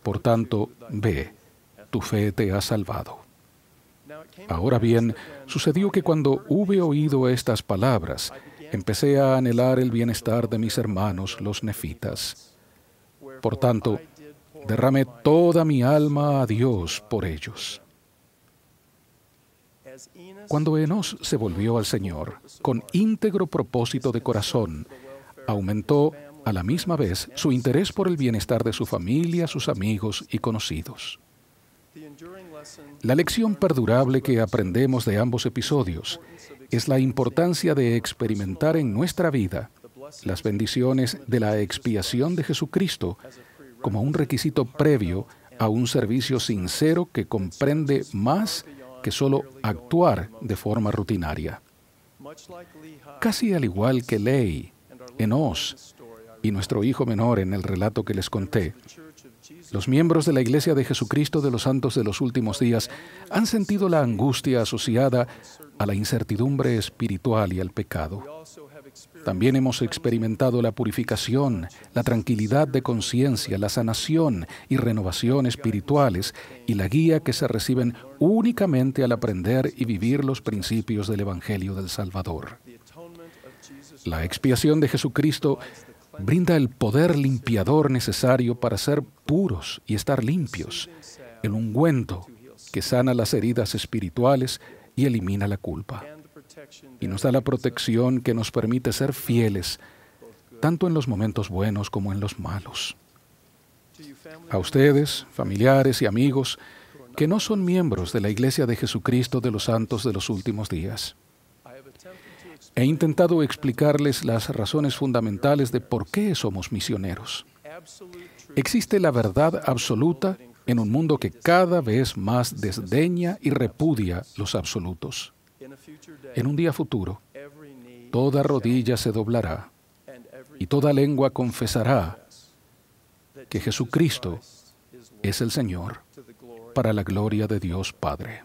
K: Por tanto, ve tu fe te ha salvado. Ahora bien, sucedió que cuando hube oído estas palabras, empecé a anhelar el bienestar de mis hermanos, los nefitas. Por tanto, derramé toda mi alma a Dios por ellos. Cuando Enos se volvió al Señor, con íntegro propósito de corazón, aumentó a la misma vez su interés por el bienestar de su familia, sus amigos y conocidos. La lección perdurable que aprendemos de ambos episodios es la importancia de experimentar en nuestra vida las bendiciones de la expiación de Jesucristo como un requisito previo a un servicio sincero que comprende más que solo actuar de forma rutinaria. Casi al igual que Ley, Enos y nuestro hijo menor en el relato que les conté, los miembros de la Iglesia de Jesucristo de los Santos de los Últimos Días han sentido la angustia asociada a la incertidumbre espiritual y al pecado. También hemos experimentado la purificación, la tranquilidad de conciencia, la sanación y renovación espirituales y la guía que se reciben únicamente al aprender y vivir los principios del Evangelio del Salvador. La expiación de Jesucristo brinda el poder limpiador necesario para ser puros y estar limpios, el ungüento que sana las heridas espirituales y elimina la culpa. Y nos da la protección que nos permite ser fieles, tanto en los momentos buenos como en los malos. A ustedes, familiares y amigos que no son miembros de la Iglesia de Jesucristo de los Santos de los Últimos Días. He intentado explicarles las razones fundamentales de por qué somos misioneros. Existe la verdad absoluta en un mundo que cada vez más desdeña y repudia los absolutos. En un día futuro, toda rodilla se doblará y toda lengua confesará que Jesucristo es el Señor para la gloria de Dios Padre.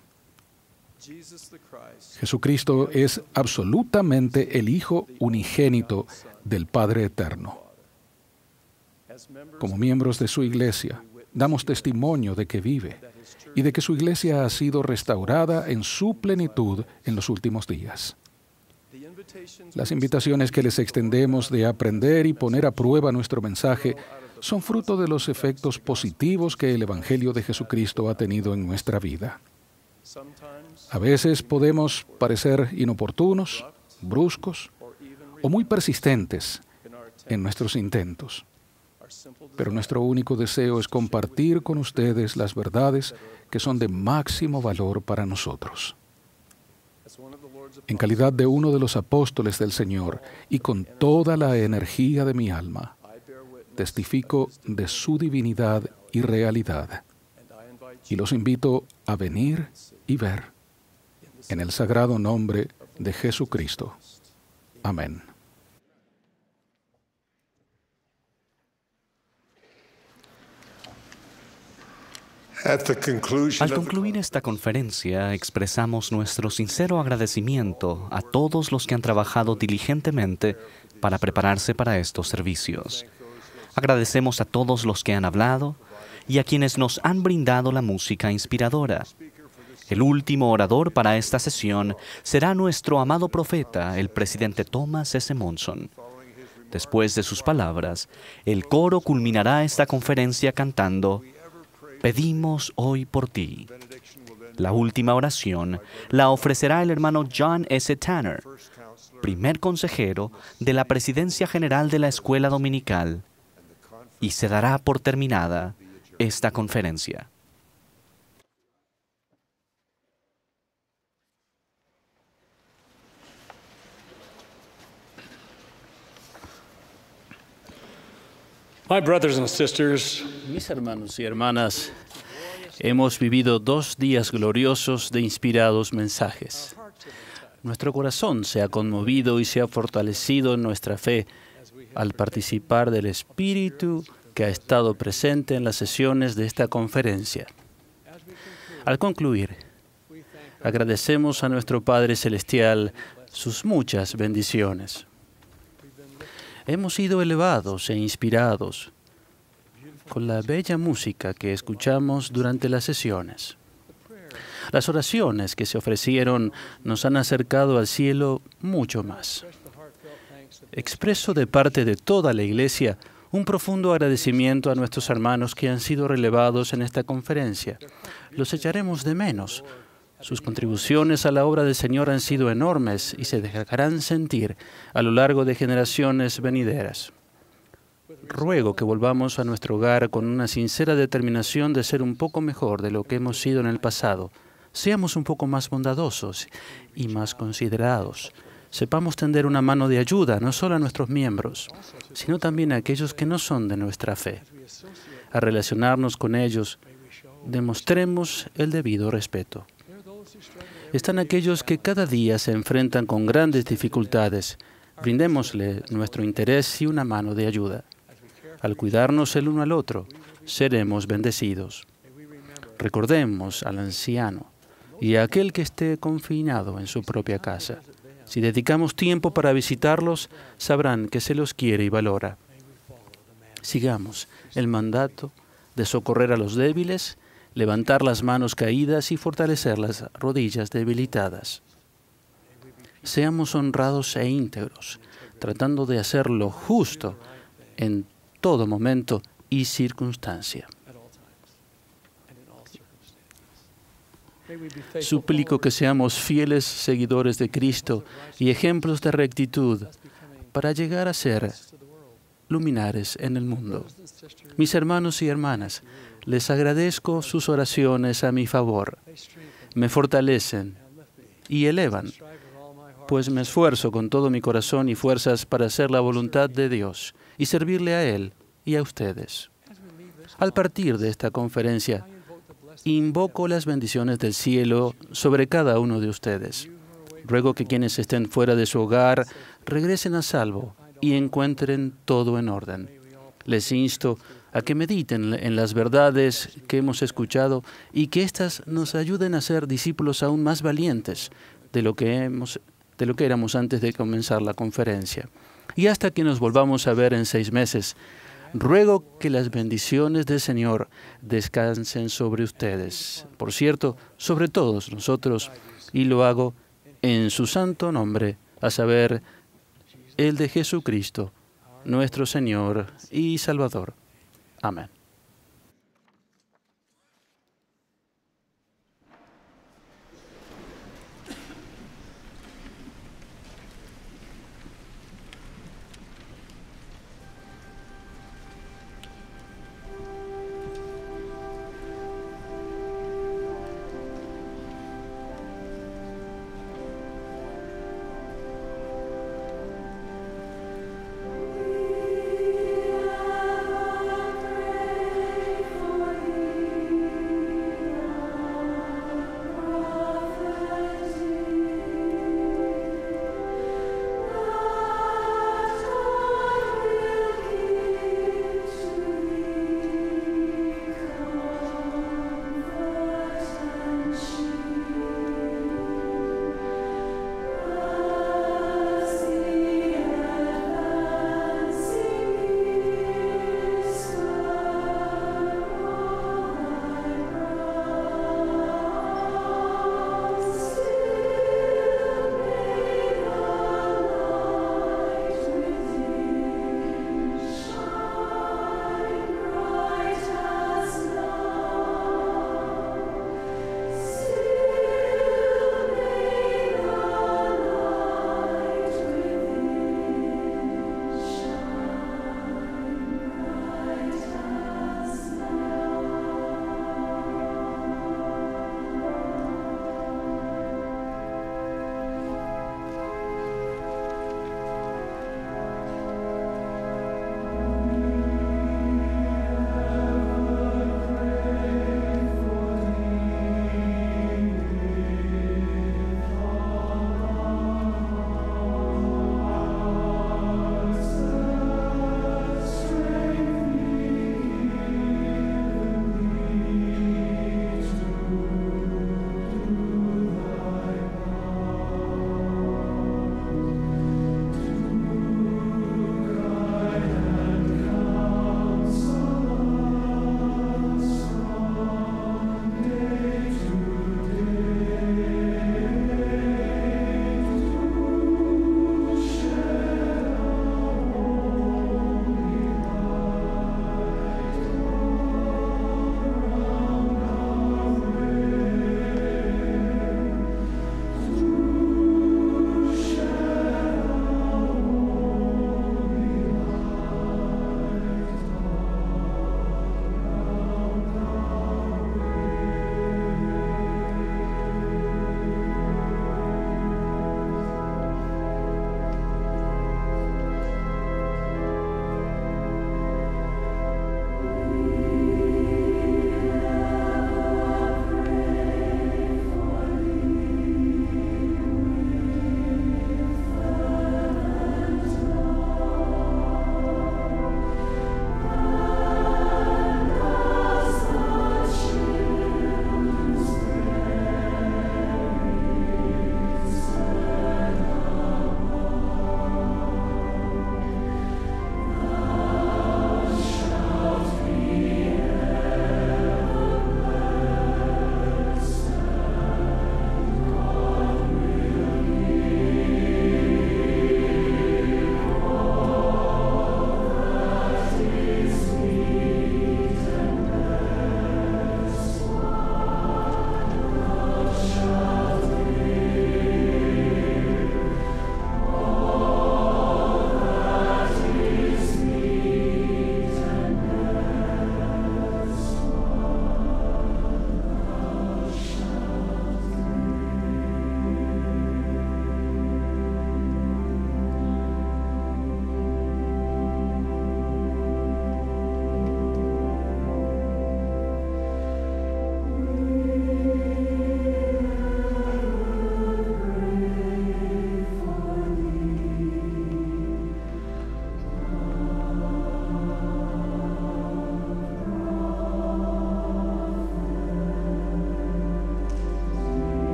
K: Jesucristo es absolutamente el Hijo unigénito del Padre Eterno. Como miembros de su iglesia, damos testimonio de que vive y de que su iglesia ha sido restaurada en su plenitud en los últimos días. Las invitaciones que les extendemos de aprender y poner a prueba nuestro mensaje son fruto de los efectos positivos que el Evangelio de Jesucristo ha tenido en nuestra vida. A veces podemos parecer inoportunos, bruscos o muy persistentes en nuestros intentos. Pero nuestro único deseo es compartir con ustedes las verdades que son de máximo valor para nosotros. En calidad de uno de los apóstoles del Señor y con toda la energía de mi alma, testifico de su divinidad y realidad. Y los invito a venir y ver en el sagrado nombre de Jesucristo. Amén.
B: Al
C: concluir esta conferencia, expresamos nuestro sincero agradecimiento a todos los que han trabajado diligentemente para prepararse para estos servicios. Agradecemos a todos los que han hablado y a quienes nos han brindado la música inspiradora. El último orador para esta sesión será nuestro amado profeta, el presidente Thomas S. Monson. Después de sus palabras, el coro culminará esta conferencia cantando, Pedimos hoy por ti. La última oración la ofrecerá el hermano John S. Tanner, primer consejero de la Presidencia General de la Escuela Dominical, y se dará por terminada esta conferencia.
I: mis hermanos y hermanas, hemos vivido dos días gloriosos de inspirados mensajes. Nuestro corazón se ha conmovido y se ha fortalecido en nuestra fe al participar del Espíritu que ha estado presente en las sesiones de esta conferencia. Al concluir, agradecemos a nuestro Padre Celestial sus muchas bendiciones hemos sido elevados e inspirados con la bella música que escuchamos durante las sesiones. Las oraciones que se ofrecieron nos han acercado al cielo mucho más. Expreso de parte de toda la Iglesia un profundo agradecimiento a nuestros hermanos que han sido relevados en esta conferencia. Los echaremos de menos, sus contribuciones a la obra del Señor han sido enormes y se dejarán sentir a lo largo de generaciones venideras. Ruego que volvamos a nuestro hogar con una sincera determinación de ser un poco mejor de lo que hemos sido en el pasado. Seamos un poco más bondadosos y más considerados. Sepamos tender una mano de ayuda no solo a nuestros miembros, sino también a aquellos que no son de nuestra fe. A relacionarnos con ellos, demostremos el debido respeto están aquellos que cada día se enfrentan con grandes dificultades. Brindémosle nuestro interés y una mano de ayuda. Al cuidarnos el uno al otro, seremos bendecidos. Recordemos al anciano y a aquel que esté confinado en su propia casa. Si dedicamos tiempo para visitarlos, sabrán que se los quiere y valora. Sigamos el mandato de socorrer a los débiles levantar las manos caídas y fortalecer las rodillas debilitadas. Seamos honrados e íntegros, tratando de hacer lo justo en todo momento y circunstancia. Suplico que seamos fieles seguidores de Cristo y ejemplos de rectitud para llegar a ser luminares en el mundo. Mis hermanos y hermanas, les agradezco sus oraciones a mi favor. Me fortalecen y elevan, pues me esfuerzo con todo mi corazón y fuerzas para hacer la voluntad de Dios y servirle a Él y a ustedes. Al partir de esta conferencia, invoco las bendiciones del cielo sobre cada uno de ustedes. Ruego que quienes estén fuera de su hogar regresen a salvo y encuentren todo en orden. Les insto a que mediten en las verdades que hemos escuchado y que éstas nos ayuden a ser discípulos aún más valientes de lo que, hemos, de lo que éramos antes de comenzar la conferencia. Y hasta que nos volvamos a ver en seis meses, ruego que las bendiciones del Señor descansen sobre ustedes, por cierto, sobre todos nosotros, y lo hago en su santo nombre, a saber, el de Jesucristo, nuestro Señor y Salvador. Amen.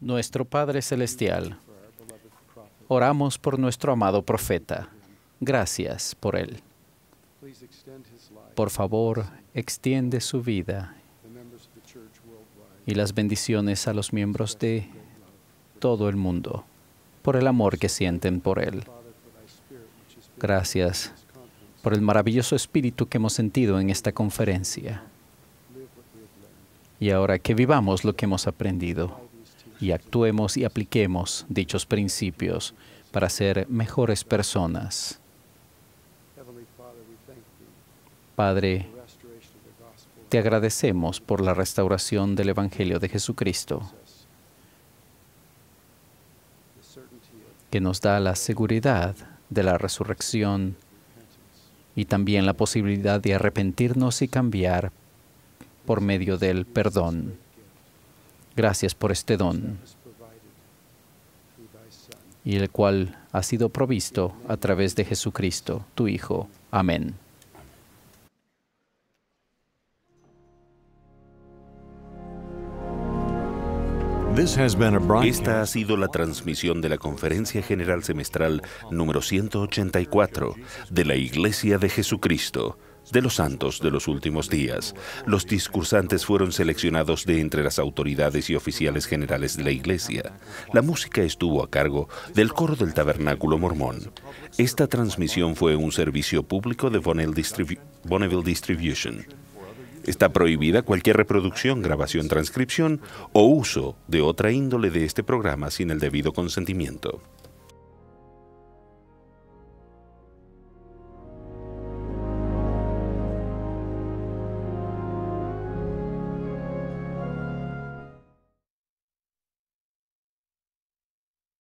J: nuestro Padre Celestial, oramos por nuestro amado profeta. Gracias por él. Por favor, extiende su vida y las bendiciones a los miembros de todo el mundo por el amor que sienten por él. Gracias por el maravilloso espíritu que hemos sentido en esta conferencia. Y ahora que vivamos lo que hemos aprendido y actuemos y apliquemos dichos principios para ser mejores personas. Padre, te agradecemos por la restauración del Evangelio de Jesucristo, que nos da la seguridad de la resurrección y también la posibilidad de arrepentirnos y cambiar por medio del perdón. Gracias por este don, y el cual ha sido provisto a través de Jesucristo, tu Hijo. Amén.
A: Esta ha sido la transmisión de la Conferencia General Semestral número 184 de la Iglesia de Jesucristo de los santos de los últimos días. Los discursantes fueron seleccionados de entre las autoridades y oficiales generales de la iglesia. La música estuvo a cargo del coro del tabernáculo mormón. Esta transmisión fue un servicio público de Bonneville, Distribution. Está prohibida cualquier reproducción, grabación, transcripción o uso de otra índole de este programa sin el debido consentimiento.